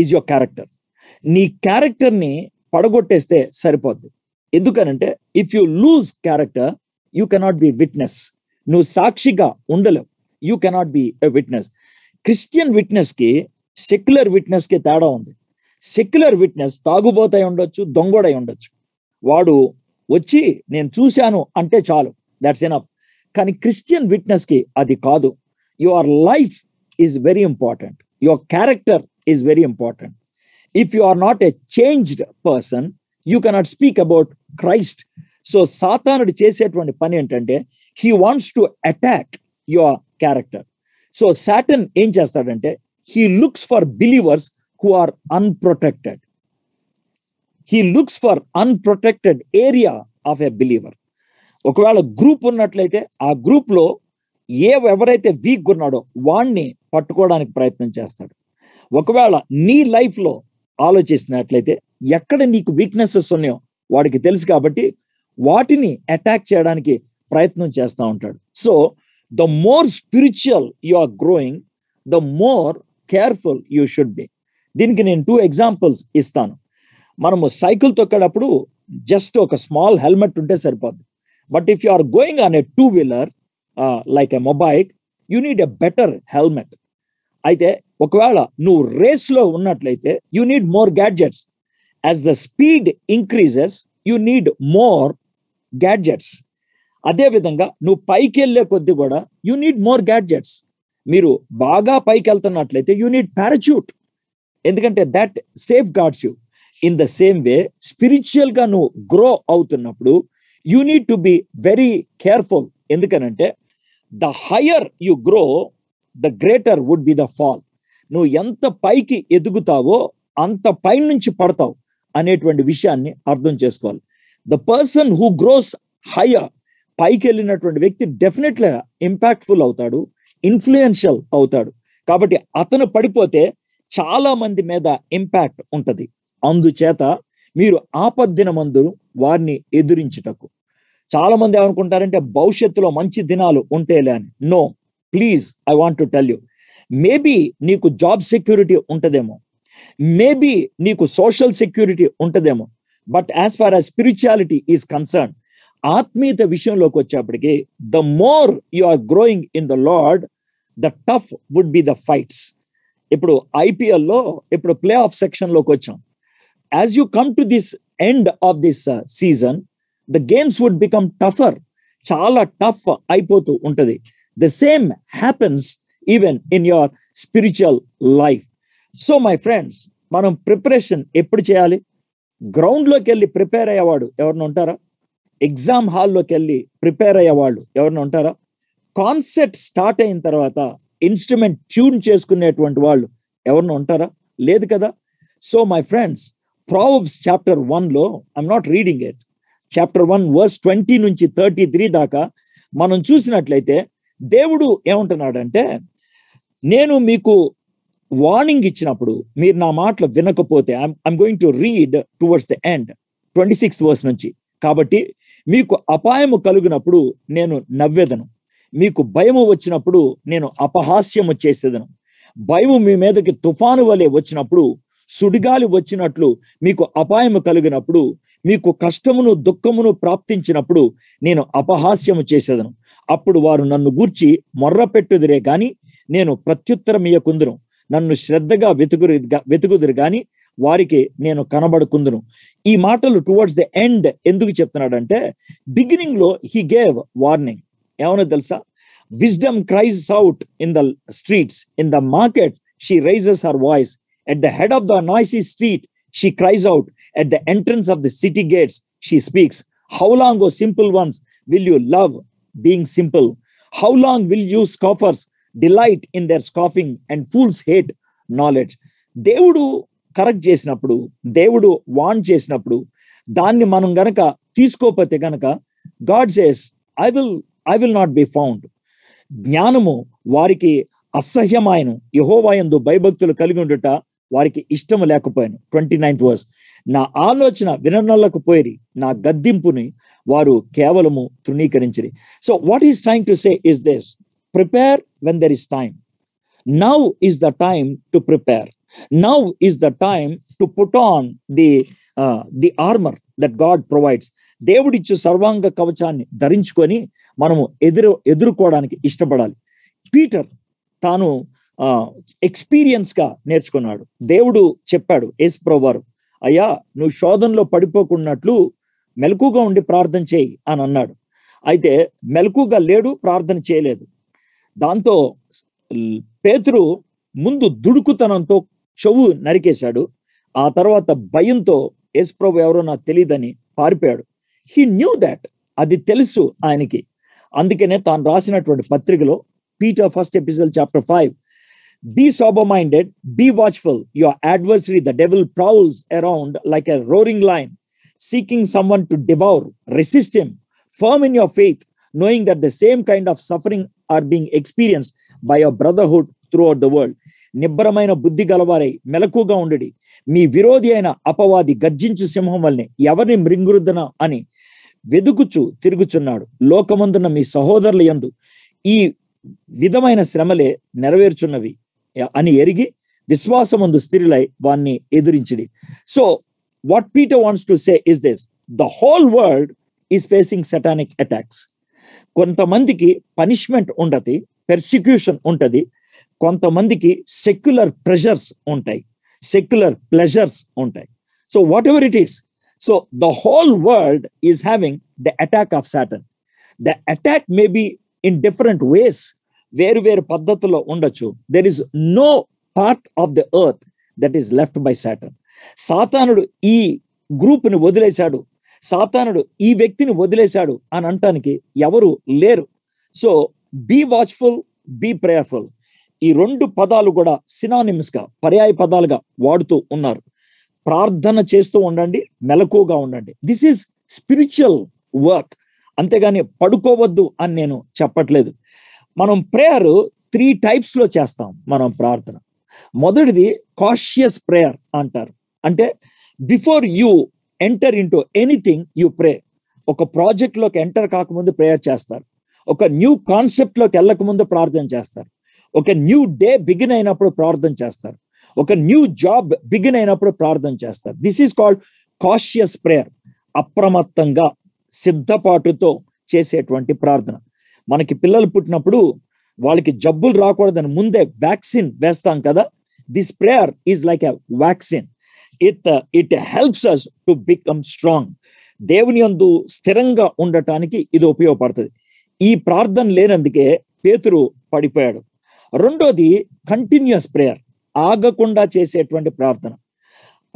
is your character నీ క్యారెక్టర్ని పడగొట్టేస్తే సరిపోద్ది ఎందుకనంటే if you lose character you cannot be witness నువ్వు సాక్షిగా ఉండలేవు you cannot be a witness Christian విట్నెస్కి సెక్యులర్ విట్నెస్కి తేడా ఉంది సెక్యులర్ విట్నెస్ తాగుబోతాయి ఉండొచ్చు దొంగోడై ఉండొచ్చు వాడు వచ్చి నేను చూశాను అంటే చాలు దాట్స్ ఎనఫ్ కానీ క్రిస్టియన్ విట్నెస్కి అది కాదు your life is very important your character is very important. If you are not a changed person, you cannot speak about Christ. సో సాతానుడు చేసేటువంటి పని ఏంటంటే he wants to attack your character so Satan ఏం చేస్తాడంటే he looks for believers who are unprotected he looks for unprotected area of a believer ఒకవేళ group ఉన్నట్లయితే ఆ గ్రూప్లో ఏ ఎవరైతే వీక్ ఉన్నాడో వాణ్ణి పట్టుకోవడానికి ప్రయత్నం చేస్తాడు ఒకవేళ నీ లైఫ్లో ఆలోచిస్తున్నట్లయితే ఎక్కడ నీకు వీక్నెసెస్ ఉన్నాయో వాడికి తెలుసు కాబట్టి వాటిని అటాక్ చేయడానికి ప్రయత్నం చేస్తూ ఉంటాడు so the more spiritual you are growing the more careful you should be దీనికి నేను టూ ఎగ్జాంపుల్స్ ఇస్తాను మనము సైకిల్ తొక్కేటప్పుడు జస్ట్ ఒక స్మాల్ హెల్మెట్ ఉంటే సరిపోద్ది but if you are going on a two wheeler like a mobike you need a better helmet అయితే ఒకవేళ నువ్వు రేస్లో ఉన్నట్లయితే you need more gadgets as the speed increases you need more gadgets అదేవిధంగా నువ్వు పైకి వెళ్ళే కొద్ది కూడా యు నీడ్ మోర్ గ్యాడ్జెట్స్ మీరు బాగా పైకి వెళ్తున్నట్లయితే యు నీడ్ పారాచ్యూట్ ఎందుకంటే that safeguards you in the same way స్పిరిచువల్గా నువ్వు గ్రో అవుతున్నప్పుడు you need to be very careful ఎందుకనంటే the higher you grow the greater would be the fall నువ్వు ఎంత పైకి ఎదుగుతావో అంత పైనుంచి పడతావు అనేటువంటి విషయాన్ని అర్థం చేసుకోవాలి the person who grows higher పైకి వెళ్ళినటువంటి వ్యక్తి డెఫినెట్లీ ఇంపాక్ట్ఫుల్ అవుతాడు ఇన్ఫ్లుయెన్షియల్ అవుతాడు కాబట్టి అతను పడిపోతే చాలా మంది మీద ఇంపాక్ట్ ఉంటుంది అందుచేత మీరు ఆపద్దిన మందు వారిని ఎదురించుటకు చాలా మంది ఏమనుకుంటారంటే భవిష్యత్తులో మంచి దినాలు ఉంటేలే అని no please I want to tell you maybe నీకు జాబ్ సెక్యూరిటీ ఉంటుందేమో మేబీ నీకు సోషల్ సెక్యూరిటీ ఉంటుందేమో but as far as spirituality is concern ఆత్మీయత విషయంలోకి వచ్చేప్పటికి the more you are growing in the Lord the tough would be the fights ఇప్పుడు ఐపీఎల్లో ఇప్పుడు ప్లే ఆఫ్ సెక్షన్లోకి వచ్చాం as you come to this end of this season the games would become tougher చాలా tough అయిపోతూ ఉంటుంది the same happens even in your spiritual life so my friends మనం preparation ఎప్పుడు చేయాలి గ్రౌండ్లోకి వెళ్ళి ప్రిపేర్ అయ్యేవాడు ఎవరిని ఉంటారా ఎగ్జామ్ హాల్లోకి వెళ్ళి ప్రిపేర్ అయ్యేవాళ్ళు ఎవరిని ఉంటారా కాన్సెప్ట్ స్టార్ట్ అయిన తర్వాత ఇన్స్ట్రుమెంట్ ట్యూన్ చేసుకునేటువంటి వాళ్ళు ఎవరిని ఉంటారా లేదు కదా so my friends Proverbs chapter వన్లో I'm not reading it chapter one verse twenty నుంచి థర్టీ త్రీ దాకా మనం చూసినట్లయితే దేవుడు ఏమంటున్నాడంటే నేను మీకు వార్నింగ్ ఇచ్చినప్పుడు మీరు నా మాటలు వినకపోతే I'm going to read towards the end twenty six verse నుంచి కాబట్టి మీకు అపాయము కలిగినప్పుడు నేను నవ్వేదను మీకు భయము వచ్చినప్పుడు నేను అపహాస్యము చేసేదను భయము మీ మీదకి తుఫాను వలె వచ్చినప్పుడు సుడిగాలి వచ్చినట్లు మీకు అపాయము కలిగినప్పుడు మీకు కష్టమును దుఃఖమును ప్రాప్తించినప్పుడు నేను అపహాస్యము చేసేదను అప్పుడు వారు నన్ను గూర్చి మొర్ర పెట్టుదిరే కానీ నేను ప్రత్యుత్తరం నన్ను శ్రద్ధగా వెతుకురు వెతుకుదురు గాని వారికి నేను కనబడుకుందును ఈ మాటలు టువర్డ్స్ ద ఎండ్ ఎందుకు చెప్తున్నాడంటే బిగినింగ్ లో హీ గేవ్ వార్నింగ్ ఏమన్నా తెలుసా wisdom cries out in the streets in the market she raises her voice at the head of the noisy street she cries out at the entrance of the city gates she speaks how long O simple ones will you love being simple how long will you scoffers delight in their scoffing and fools hate knowledge దేవుడు correct చేసినప్పుడు దేవుడు warn చేసినప్పుడు దాన్ని మనం గనక తీసుకోపోతే గనక God says I will I will not be found జ్ఞానము వారికి అసహ్యమాయను యహోవాయందు భయభక్తులు కలిగి ఉండుట వారికి ఇష్టం లేకపోయాను ట్వంటీ నైన్త్ వర్స్ నా ఆలోచన వినర్నలకు పోయి నా గద్దింపుని వారు కేవలము తృణీకరించరు so what is trying to say is this prepare when there is time now is the time to prepare now is the time to put on the the armour that God provides దేవుడిచ్చు సర్వాంగ కవచాన్ని ధరించుకొని మనము ఎదురు ఎదుర్కోవడానికి ఇష్టపడాలి Peter తాను ఎక్స్పీరియన్స్గా నేర్చుకున్నాడు దేవుడు చెప్పాడు ఎస్ ప్రోవారు అయ్యా నువ్వు శోధనలో పడిపోకున్నట్లు మెలకుగా ఉండి ప్రార్థన చేయి అని అన్నాడు అయితే మెలకుగా లేడు ప్రార్థన చేయలేదు దాంతో పేతురు ముందు దుడుకుతనంతో చెవు నరికేశాడు ఆ తర్వాత భయంతో యేసుప్రభు ఎవరో నాకు తెలియదని పారిపోయాడు హీ న్యూ దాట్ అది తెలుసు ఆయనకి అందుకనే తాను రాసినటువంటి పత్రికలో Peter first episode chapter five be sober minded be watchful your adversary the devil prowls around like a roaring lion seeking someone to devour resist firm in your faith knowing that the same kind of suffering are being experience by a brotherhood throughout the world నిబ్బరమైన బుద్ధి గలవారై మెలకుగా ఉండడి మీ విరోధి అయిన అపవాది గర్జించు సింహం వల్లనే ఎవరిని మృంగురుద్దన అని వెదుకుచు తిరుగుచున్నాడు లోకమందున్న మీ సహోదరుల యందు ఈ విధమైన శ్రమలే నెరవేర్చున్నవి అని ఎరిగి విశ్వాసమందు స్థిరులై వాన్ని ఎదిరించిడి so what Peter wants to say is this the whole world is facing satanic attacks కొంతమందికి పనిష్మెంట్ ఉండదు పెర్సిక్యూషన్ ఉంటుంది కొంతమందికి సెక్యులర్ ప్రెషర్స్ ఉంటాయి సెక్యులర్ ప్లెజర్స్ ఉంటాయి so whatever it is so the whole world is having the attack of Satan the attack may be in different ways వేరు వేరు పద్ధతుల్లో ఉండొచ్చు there is no part of the earth that is left by Satan సాతానుడు ఈ గ్రూప్ని వదిలేశాడు సాతానుడు ఈ వ్యక్తిని వదిలేశాడు అని అనటానికి ఎవరు లేరు so be watchful be prayerful ఈ రెండు పదాలు కూడా సినానిమ్స్గా పర్యాయ పదాలుగా వాడుతూ ఉన్నారు ప్రార్థన చేస్తూ ఉండండి మెలకుగా ఉండండి దిస్ ఈజ్ స్పిరిచువల్ వర్క్ అంతేగాని పడుకోవద్దు అని నేను చెప్పట్లేదు మనం ప్రేయర్ త్రీ టైప్స్లో చేస్తాం మనం ప్రార్థన మొదటిది కాషియస్ ప్రేయర్ అంటారు అంటే before you enter into anything you pray ఒక ప్రాజెక్ట్లోకి ఎంటర్ కాకముందు ప్రేయర్ చేస్తారు ఒక న్యూ కాన్సెప్ట్లోకి వెళ్ళకముందు ప్రార్థన చేస్తారు ఒక న్యూ డే బిగిన్ అయినప్పుడు ప్రార్థన చేస్తారు ఒక న్యూ జాబ్ బిగిన్ అయినప్పుడు ప్రార్థన చేస్తారు this is called cautious prayer అప్రమత్తంగా సిద్ధపాటుతో చేసేటువంటి ప్రార్థన మనకి పిల్లలు పుట్టినప్పుడు వాళ్ళకి జబ్బులు రాకూడదని ముందే వ్యాక్సిన్ వేస్తాం కదా this prayer is like a vaccine it it helps us to become strong దేవుని అందు స్థిరంగా ఉండటానికి ఇది ఉపయోగపడుతుంది ఈ ప్రార్థన లేనందుకే పేతురు పడిపోయాడు రెండోది కంటిన్యూస్ ప్రేయర్ ఆగకుండా చేసేటువంటి ప్రార్థన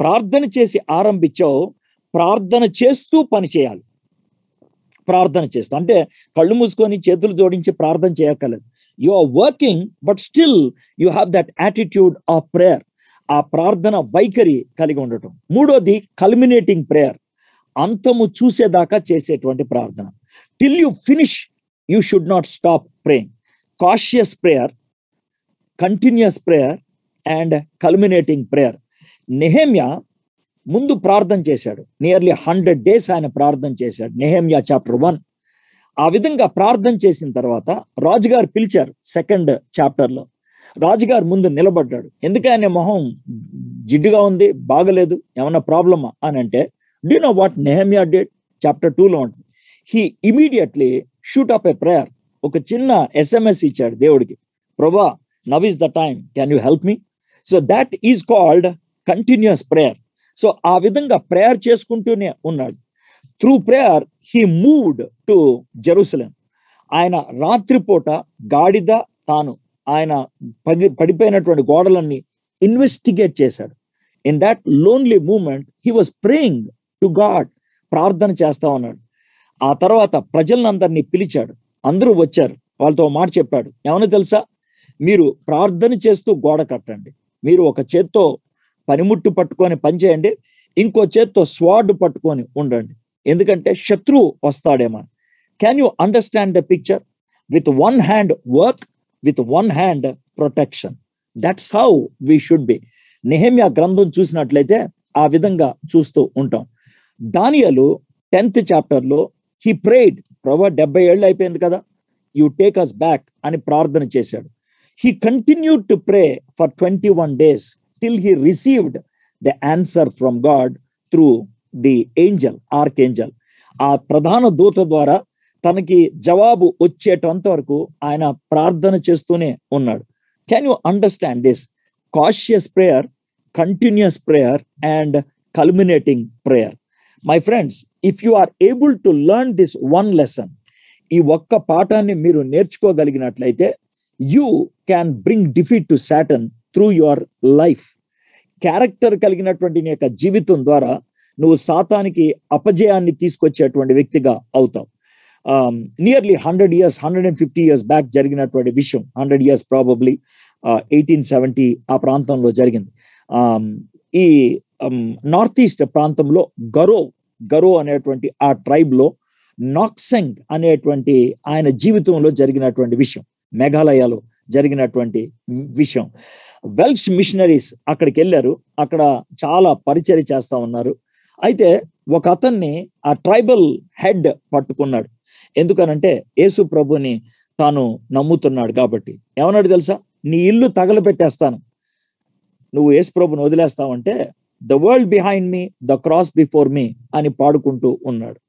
ప్రార్థన చేసి ఆరంభించావు ప్రార్థన చేస్తూ పని చేయాలి ప్రార్థన చేస్తూ అంటే కళ్ళు మూసుకొని చేతులు జోడించి ప్రార్థన చేయక్కర్లేదు you are working but still you have that attitude of prayer ఆ ప్రార్థన వైఖరి కలిగి ఉండటం మూడోది కల్మినేటింగ్ ప్రేయర్ అంతము చూసేదాకా చేసేటువంటి ప్రార్థన till you finish you should not stop praying cautious prayer continuous prayer and culminating prayer నెహేమ్య ముందు ప్రార్థన చేశాడు నియర్లీ హండ్రెడ్ డేస్ ఆయన ప్రార్థన చేశాడు నెహేమ్య చాప్టర్ వన్ ఆ విధంగా ప్రార్థన చేసిన తర్వాత రాజుగారు పిలిచారు సెకండ్ చాప్టర్లో రాజుగారు ముందు నిలబడ్డాడు ఎందుకు ఆయన మొహం జిడ్డుగా ఉంది బాగలేదు ఏమన్నా ప్రాబ్లమా అని అంటే డ్యూ నో వాట్ నెహమియా డేట్ చాప్టర్ టూలో ఉంటుంది he immediately shoot up a prayer ఒక చిన్న ఎస్ఎంఎస్ ఇచ్చాడు దేవుడికి ప్రభా now is the time can you help me so that is called continuous prayer so ఆ విధంగా ప్రేయర్ చేసుకుంటూనే ఉన్నాడు through prayer he moved to Jerusalem ఆయన రాత్రిపూట గాడిద తాను ఆయన పగి పడిపోయినటువంటి గోడలన్నీ ఇన్వెస్టిగేట్ చేశాడు in that lonely moment he was praying to God ప్రార్థన చేస్తా ఉన్నాడు ఆ తర్వాత ప్రజలందరినీ పిలిచాడు అందరూ వచ్చారు వాళ్ళతో మాట చెప్పాడు ఏమన్నా తెలుసా మీరు ప్రార్థన చేస్తూ గోడ కట్టండి మీరు ఒక చేత్తో పనిముట్టు పట్టుకొని పనిచేయండి ఇంకో చేత్తో స్వాడ్ పట్టుకొని ఉండండి ఎందుకంటే శత్రువు వస్తాడేమో can you understand the picture with one hand work with one hand protection that's how we should be ఆ గ్రంథం చూసినట్లయితే ఆ విధంగా చూస్తూ ఉంటాం దానియలు టెన్త్ చాప్టర్లో హీ ప్రేడ్ ప్రభా డెబ్బై ఏళ్ళు అయిపోయింది కదా యు టేక్ అస్ బ్యాక్ అని ప్రార్థన చేశాడు he continue to pray for twenty one days till he received the answer from God through the angel archangel ఆ ప్రధాన దూత ద్వారా తనకి జవాబు వచ్చేటంత వరకు ఆయన ప్రార్థన చేస్తూనే ఉన్నాడు can you understand this cautious prayer continuous prayer and culminating prayer my friends if you are able to learn this one lesson ఈ ఒక్క పాఠాన్ని మీరు నేర్చుకోగలిగినట్లయితే you can bring defeat to Satan through your life character కలిగినటువంటి నీ యొక్క జీవితం ద్వారా నువ్వు సాతానికి అపజయాన్ని తీసుకొచ్చేటువంటి వ్యక్తిగా అవుతావు nearly hundred years hundred and fifty years back జరిగినటువంటి విషయం hundred years probably eighteen seventy ఆ ప్రాంతంలో జరిగింది um, ఈ నార్త్ um, ఈస్ట్ ప్రాంతంలో గరో గరో అనేటువంటి ఆ ట్రైబ్లో నాక్సెంగ్ అనేటువంటి ఆయన జీవితంలో జరిగినటువంటి విషయం మేఘాలయలో జరిగినటువంటి విషయం వెల్ష్ మిషనరీస్ అక్కడికి వెళ్ళారు అక్కడ చాలా పరిచయం చేస్తా ఉన్నారు అయితే ఒక అతన్ని ఆ ట్రైబల్ హెడ్ పట్టుకున్నాడు ఎందుకనంటే యేసు ప్రభుని తాను నమ్ముతున్నాడు కాబట్టి ఏమన్నాడు తెలుసా నీ ఇల్లు తగలబెట్టేస్తాను నువ్వు యేసు ప్రభుని వదిలేస్తావంటే the world behind me the cross before me అని పాడుకుంటూ ఉన్నాడు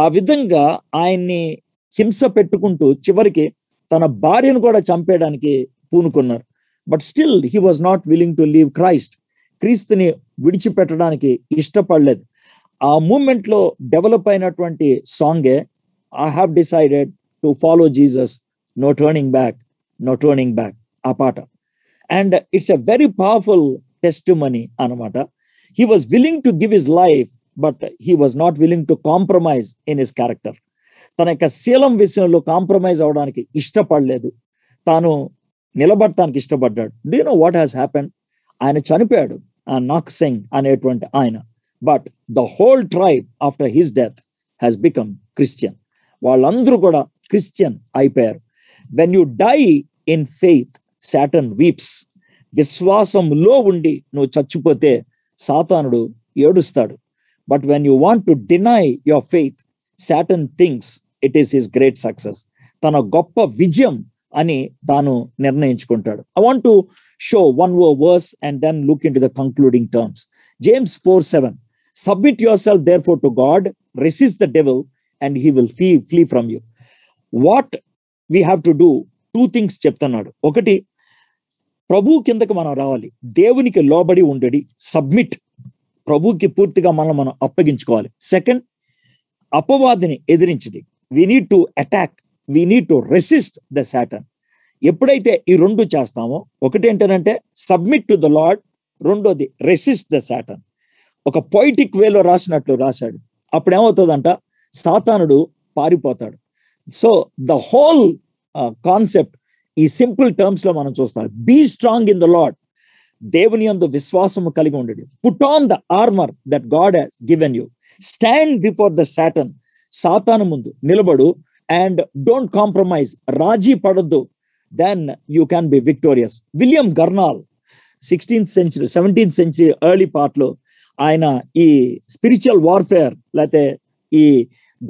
ఆ విధంగా ఆయన్ని హింస పెట్టుకుంటూ చివరికి తన భార్యను కూడా చంపేయడానికి పూనుకున్నారు but still he was not willing to leave Christ క్రీస్తుని విడిచిపెట్టడానికి ఇష్టపడలేదు ఆ మూమెంట్లో డెవలప్ అయినటువంటి సాంగే I have decided to follow Jesus, no turning back, no turning back, apata. And it's a very powerful testimony, Anamata. He was willing to give his life, but he was not willing to compromise in his character. తన యొక్క శీలం విషయంలో compromise అవడానికి ఇష్టపడలేదు తాను నిలబడటానికి ఇష్టపడ్డాడు do know what has happen ఆయన చనిపోయాడు నాక్ సింగ్ అనేటువంటి ఆయన but the whole tribe after his death has become Christian వాళ్ళందరూ కూడా క్రిస్టియన్ అయిపోయారు when you die in faith Satan weeps విశ్వాసంలో ఉండి నువ్వు చచ్చిపోతే సాతానుడు ఏడుస్తాడు but when you want to deny your faith Satan thinks it is his great success తన గొప్ప విజయం అని తాను నిర్ణయించుకుంటాడు I want to show one uh verse and then look in to the concluding terms James four seven submit yourself therefore to God resist the devil and he will fee flee from you what we have to do two things చెప్తున్నాడు ఒకటి ప్రభు కిందకి మనం రావాలి దేవునికి లోబడి ఉండడి submit ప్రభుకి పూర్తిగా మనం మనం అప్పగించుకోవాలి సెకండ్ అపవాదిని ఎదిరించడి we need to attack we need to resist the Satan ఎప్పుడైతే ఈ రెండు చేస్తామో ఒకటి ఏంటంటే సబ్మిట్ టు ద లాడ్ రెండోది రెసిస్ట్ ద శాటన్ ఒక పొయిటిక్ వేలో రాసినట్లు రాశాడు అప్పుడు ఏమవుతుందంట సాతానుడు పారిపోతాడు సో ద హోల్ కాన్సెప్ట్ ఈ సింపుల్ టర్మ్స్ లో మనం చూస్తాం be strong in the Lord దేవుని అందు విశ్వాసము కలిగి ఉండడు put on the armour that God has given you stand before the Satan సాతాను ముందు నిలబడు అండ్ డోంట్ కాంప్రమైజ్ రాజీ పడొద్దు then you can be victorious William Gurnall sixteenth century seventeenth century early పార్ట్లో ఆయన ఈ స్పిరిచువల్ వార్ఫేర్ లేకపోతే ఈ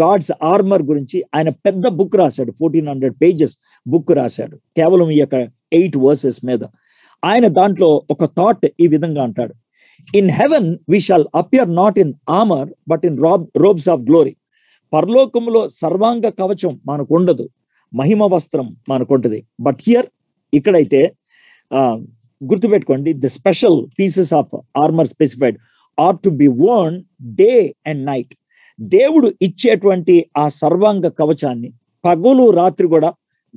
గాడ్స్ ఆర్మర్ గురించి ఆయన పెద్ద బుక్ రాశాడు ఫోర్టీన్ హండ్రెడ్ పేజెస్ బుక్ రాశాడు కేవలం ఈ యొక్క ఎయిట్ వర్సెస్ మీద ఆయన దాంట్లో ఒక థాట్ ఈ విధంగా అంటాడు in heaven we shall appear not in armour but in rob robes of glory పరలోకంలో సర్వాంగ కవచం మనకు ఉండదు మహిమ వస్త్రం మనకు ఉంటుంది బట్ హియర్ ఇక్కడైతే గుర్తుపెట్టుకోండి the special pieces of armour specified are to be worn day and night దేవుడు ఇచ్చేటువంటి ఆ సర్వాంగ కవచాన్ని పగులు రాత్రి కూడా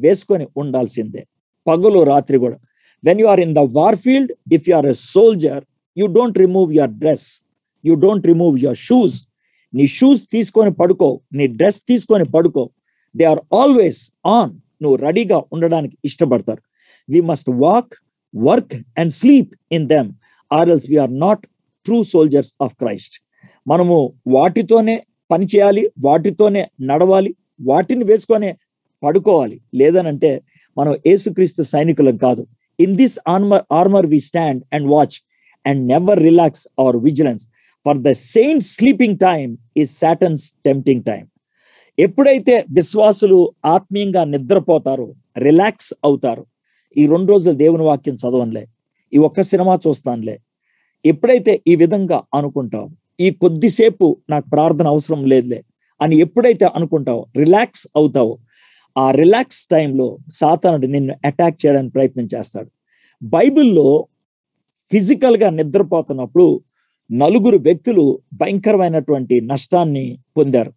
వేసుకొని ఉండాల్సిందే పగులు రాత్రి కూడా when you are in the war field if you are a soldier you don't remove your dress you don't remove your shoes నీ షూస్ తీసుకొని పడుకో నీ డ్రెస్ తీసుకొని పడుకో దే ఆర్ ఆల్వేస్ ఆన్ నువ్వు రెడీగా ఉండడానికి ఇష్టపడతారు we must walk work and sleep in them or else we are not true soldiers of Christ మనము వాటితోనే పని చేయాలి వాటితోనే నడవాలి వాటిని వేసుకొని పడుకోవాలి లేదనంటే మనం ఏసుక్రీస్తు సైనికులం కాదు in this armour armour we stand and watch and never relax our vigilance for the same sleeping time ఈ సాటన్స్ టెంప్టింగ్ టైం ఎప్పుడైతే విశ్వాసులు ఆత్మీయంగా నిద్రపోతారో రిలాక్స్ అవుతారు ఈ రెండు రోజులు దేవుని వాక్యం చదవనులే ఈ ఒక్క సినిమా చూస్తానులే ఎప్పుడైతే ఈ విధంగా అనుకుంటాం ఈ కొద్దిసేపు నాకు ప్రార్థన అవసరం లేదులే అని ఎప్పుడైతే అనుకుంటావో రిలాక్స్ అవుతావో ఆ రిలాక్స్ టైంలో సాతానుడు నిన్ను అటాక్ చేయడానికి ప్రయత్నం చేస్తాడు బైబిల్లో ఫిజికల్గా నిద్రపోతున్నప్పుడు నలుగురు వ్యక్తులు భయంకరమైనటువంటి నష్టాన్ని పొందారు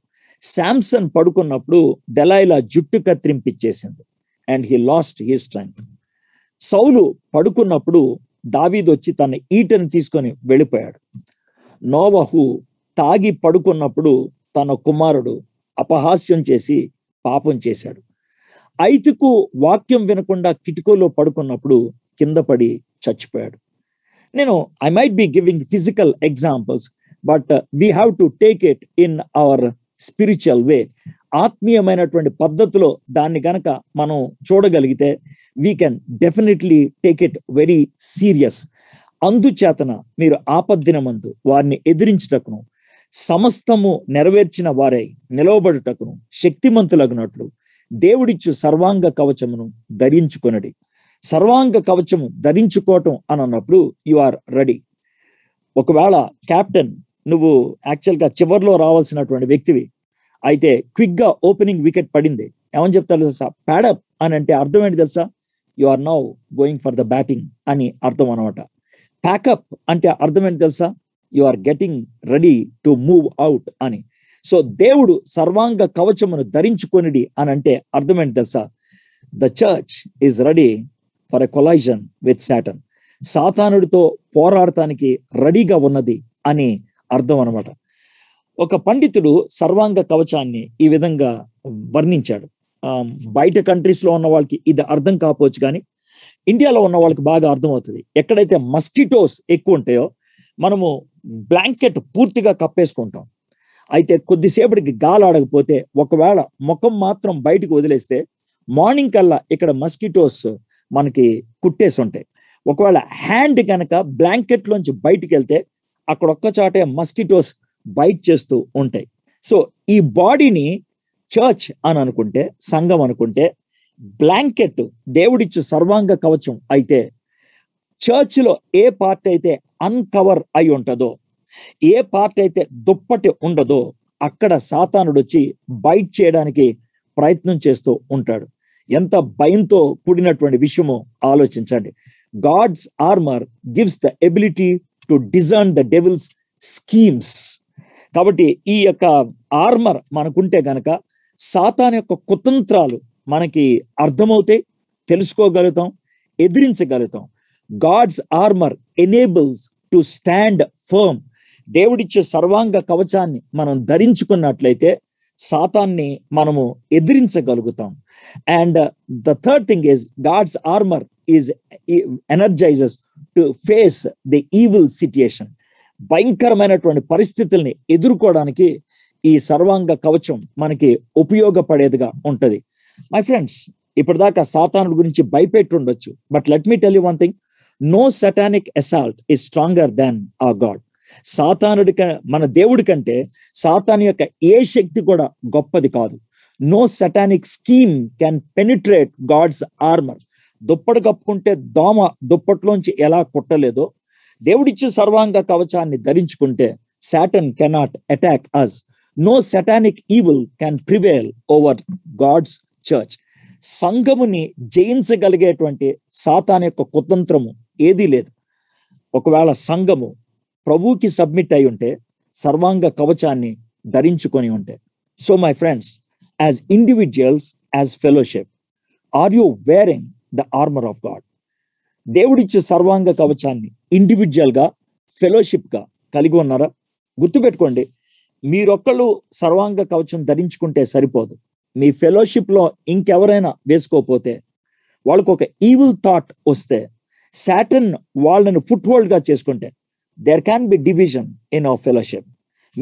శాంసన్ పడుకున్నప్పుడు దెలాయిలా జుట్టు కత్తిరింపిచ్చేసింది and he lost he strength సౌలు పడుకున్నప్పుడు దావీద్ వచ్చి తన ఈటను తీసుకొని వెళ్ళిపోయాడు నోవహు తాగి పడుకున్నప్పుడు తన కుమారుడు అపహాస్యం చేసి పాపం చేశాడు ఐతుకు వాక్యం వినకుండా కిటికోలో పడుకున్నప్పుడు కింద పడి చచ్చిపోయాడు నేను I might be giving physical examples but we have to take it in our spiritual way ఆత్మీయమైనటువంటి పద్ధతిలో దాన్ని కనుక మనం చూడగలిగితే we can definitely take it very serious అందుచేతన మీరు ఆపద్దినమందు వారిని ఎదిరించుటకును సమస్తము నెరవేర్చిన వారై నిలవబడుటకును శక్తిమంతులగినట్లు దేవుడిచ్చు సర్వాంగ కవచమును ధరించుకొనడి సర్వాంగ కవచము ధరించుకోవటం అని అన్నప్పుడు యు ఆర్ రెడీ ఒకవేళ క్యాప్టెన్ నువ్వు యాక్చువల్గా చివరిలో రావాల్సినటువంటి వ్యక్తివి అయితే క్విక్గా ఓపెనింగ్ వికెట్ పడింది ఏమని చెప్తారు తెలుసా ప్యాడప్ అని అంటే అర్థం ఏంటి తెలుసా you are now going for the batting అని అర్థం అనమాట ప్యాకప్ అంటే అర్థం ఏంటి తెలుసా you are getting ready to move out అని సో దేవుడు సర్వాంగ కవచమును ధరించుకొనిడి అని అంటే అర్థం ఏంటి తెలుసా the church is ready for a collision with Satan సాతానుడితో పోరాడటానికి రెడీగా ఉన్నది అని అర్థం అనమాట ఒక పండితుడు సర్వాంగ కవచాన్ని ఈ విధంగా వర్ణించాడు బయట కంట్రీస్లో ఉన్న వాళ్ళకి ఇది అర్థం కాకపోవచ్చు కానీ ఇండియాలో ఉన్న వాళ్ళకి బాగా అర్థమవుతుంది ఎక్కడైతే మస్కిటోస్ ఎక్కువ ఉంటాయో మనము బ్లాంకెట్ పూర్తిగా కప్పేసుకుంటాం అయితే కొద్దిసేపటికి గాలి ఆడకపోతే ఒకవేళ ముఖం మాత్రం బయటకు వదిలేస్తే మార్నింగ్ కల్లా ఇక్కడ మస్కిటోస్ మనకి కుట్టేసి ఉంటాయి ఒకవేళ హ్యాండ్ కనుక బ్లాంకెట్లోంచి బయటికి వెళ్తే అక్కడ ఒక్కచాటే మస్కిటోస్ బైట్ చేస్తూ ఉంటాయి సో ఈ బాడీని చర్చ్ అని అనుకుంటే సంఘం అనుకుంటే బ్లాంకెట్ దేవుడిచ్చు సర్వాంగ కవచం అయితే చర్చ్లో ఏ పార్ట్ అయితే అన్కవర్ అయి ఉంటుందో ఏ పార్ట్ అయితే దుప్పటి ఉండదో అక్కడ సాతానుడు వచ్చి బైట్ చేయడానికి ప్రయత్నం చేస్తూ ఉంటాడు ఎంత భయంతో కూడినటువంటి విషయము ఆలోచించండి God's armour gives the ability to design the devil's schemes కాబట్టి ఈ యొక్క ఆర్మర్ మనకుంటే గనక సాతాన్ యొక్క కుతంత్రాలు మనకి అర్థమవుతాయి తెలుసుకోగలుగుతాం ఎదిరించగలుగుతాం God's armour enables to stand firm దేవుడిచ్చే సర్వాంగ కవచాన్ని మనం ధరించుకున్నట్లయితే సాతాన్ని మనము ఎదిరించగలుగుతాం and the third thing is God's armour is energises to face the evil situation భయంకరమైనటువంటి పరిస్థితుల్ని ఎదుర్కోవడానికి ఈ సర్వాంగ కవచం మనకి ఉపయోగపడేదిగా ఉంటుంది మై ఫ్రెండ్స్ ఇప్పటిదాకా సాతానుడు గురించి భయపెట్టి ఉండొచ్చు but let me tell you one thing no satanic assault is stronger than uh God సాతానుడి మన దేవుడి కంటే సాతాను యొక్క ఏ శక్తి కూడా గొప్పది కాదు no satanic scheme can penetrate God's armour దుప్పటి కప్పుకుంటే దోమ దుప్పట్లోంచి ఎలా కుట్టలేదో దేవుడిచ్చే సర్వాంగ కవచాన్ని ధరించుకుంటే Satan cannot attack us no satanic evil can prevail over God's church సంఘముని జయించగలిగేటువంటి సాతాన్ యొక్క కుతంత్రము ఏదీ లేదు ఒకవేళ సంఘము ప్రభువుకి సబ్మిట్ అయి ఉంటే సర్వాంగ కవచాన్ని ధరించుకొని ఉంటే so my friends as individuals as fellowship are you wearing the armour of God దేవుడిచ్చే సర్వాంగ కవచాన్ని ఇండివిజువల్గా ఫెలోషిప్గా కలిగి ఉన్నారా గుర్తుపెట్టుకోండి మీరొక్కళ్ళు సర్వాంగ కవచం ధరించుకుంటే సరిపోదు మీ ఫెలోషిప్లో ఇంకెవరైనా వేసుకోకపోతే వాళ్ళకు ఒక ఈవిల్ థాట్ వస్తే శాటన్ వాళ్ళని ఫుట్ గా చేసుకుంటే there can be division in our fellowship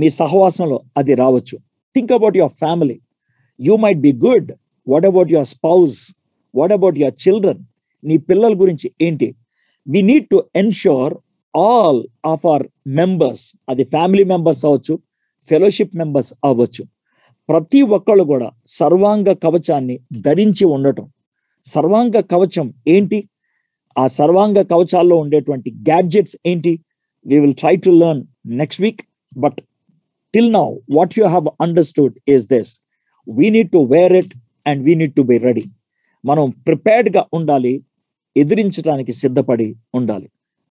మీ సహవాసంలో అది రావచ్చు think about your family you might be good what about your spouse what about your children నీ పిల్లల గురించి ఏంటి we need to ensure all of our members అది family members అవ్వచ్చు ఫెలోషిప్ మెంబర్స్ అవ్వచ్చు ప్రతి ఒక్కళ్ళు కూడా సర్వాంగ కవచాన్ని ధరించి ఉండటం సర్వాంగ కవచం ఏంటి ఆ సర్వాంగ కవచాల్లో ఉండేటువంటి గ్యాడ్జెట్స్ ఏంటి we will try to learn next week but till now what you have understood is this we need to wear it and we need to be ready మనం ప్రిపేర్డ్గా ఉండాలి ఎదిరించడానికి సిద్ధపడి ఉండాలి